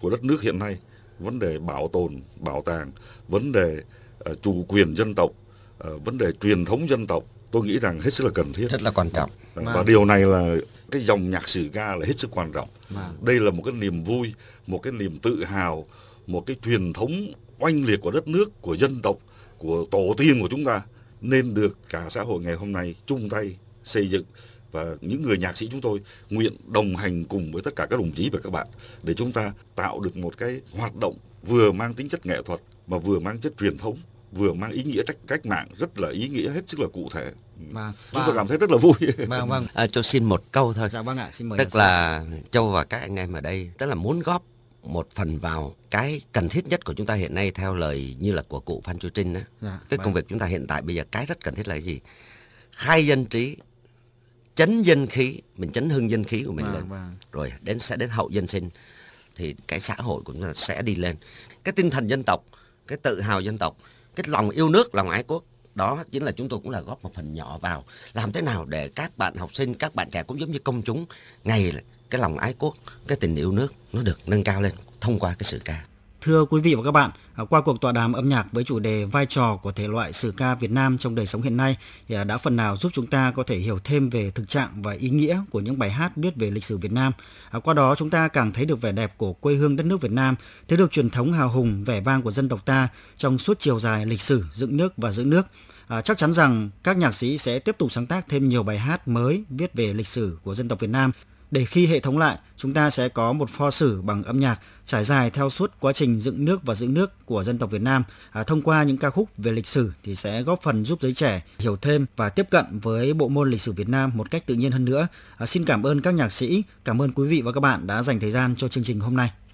của đất nước hiện nay vấn đề bảo tồn bảo tàng vấn đề Ờ, chủ quyền dân tộc, ờ, vấn đề truyền thống dân tộc tôi nghĩ rằng hết sức là cần thiết rất là quan trọng ờ, và wow. Vâng. điều này là cái dòng nhạc sử ca là hết sức quan trọng wow. Vâng. đây là một cái niềm vui một cái niềm tự hào một cái truyền thống oanh liệt của đất nước của dân tộc của tổ tiên của chúng ta nên được cả xã hội ngày hôm nay chung tay xây dựng và những người nhạc sĩ chúng tôi nguyện đồng hành cùng với tất cả các đồng chí và các bạn để chúng ta tạo được một cái hoạt động vừa mang tính chất nghệ thuật mà vừa mang chất truyền thống vừa mang ý nghĩa cách cách mạng rất là ý nghĩa hết sức là cụ thể vâng, chúng tôi vâng. cảm thấy rất là vui vâng vâng à, cho xin một câu thôi dạ vâng ạ xin mời tức là sao? châu và các anh em ở đây tức là muốn góp một phần vào cái cần thiết nhất của chúng ta hiện nay theo lời như là của cụ Phan Chu Trinh đó. Dạ, cái vâng. công việc chúng ta hiện tại bây giờ cái rất cần thiết là gì? Khai dân trí, chấn dân khí, mình chấn hưng dân khí của mình vâng, lên. Vâng. Rồi đến sẽ đến hậu dân sinh thì cái xã hội của chúng ta sẽ đi lên. Cái tinh thần dân tộc, cái tự hào dân tộc cái lòng yêu nước lòng ái quốc đó chính là chúng tôi cũng là góp một phần nhỏ vào làm thế nào để các bạn học sinh các bạn trẻ cũng giống như công chúng ngày cái lòng ái quốc cái tình yêu nước nó được nâng cao lên thông qua cái sự ca Thưa quý vị và các bạn, à, qua cuộc tọa đàm âm nhạc với chủ đề vai trò của thể loại sử ca Việt Nam trong đời sống hiện nay thì à, đã phần nào giúp chúng ta có thể hiểu thêm về thực trạng và ý nghĩa của những bài hát viết về lịch sử Việt Nam. À, qua đó chúng ta càng thấy được vẻ đẹp của quê hương đất nước Việt Nam, thấy được truyền thống hào hùng, vẻ vang của dân tộc ta trong suốt chiều dài lịch sử dựng nước và giữ nước. À, chắc chắn rằng các nhạc sĩ sẽ tiếp tục sáng tác thêm nhiều bài hát mới viết về lịch sử của dân tộc Việt Nam để khi hệ thống lại chúng ta sẽ có một pho sử bằng âm nhạc trải dài theo suốt quá trình dựng nước và giữ nước của dân tộc Việt Nam. À, thông qua những ca khúc về lịch sử thì sẽ góp phần giúp giới trẻ hiểu thêm và tiếp cận với bộ môn lịch sử Việt Nam một cách tự nhiên hơn nữa. À, xin cảm ơn các nhạc sĩ, cảm ơn quý vị và các bạn đã dành thời gian cho chương trình hôm nay.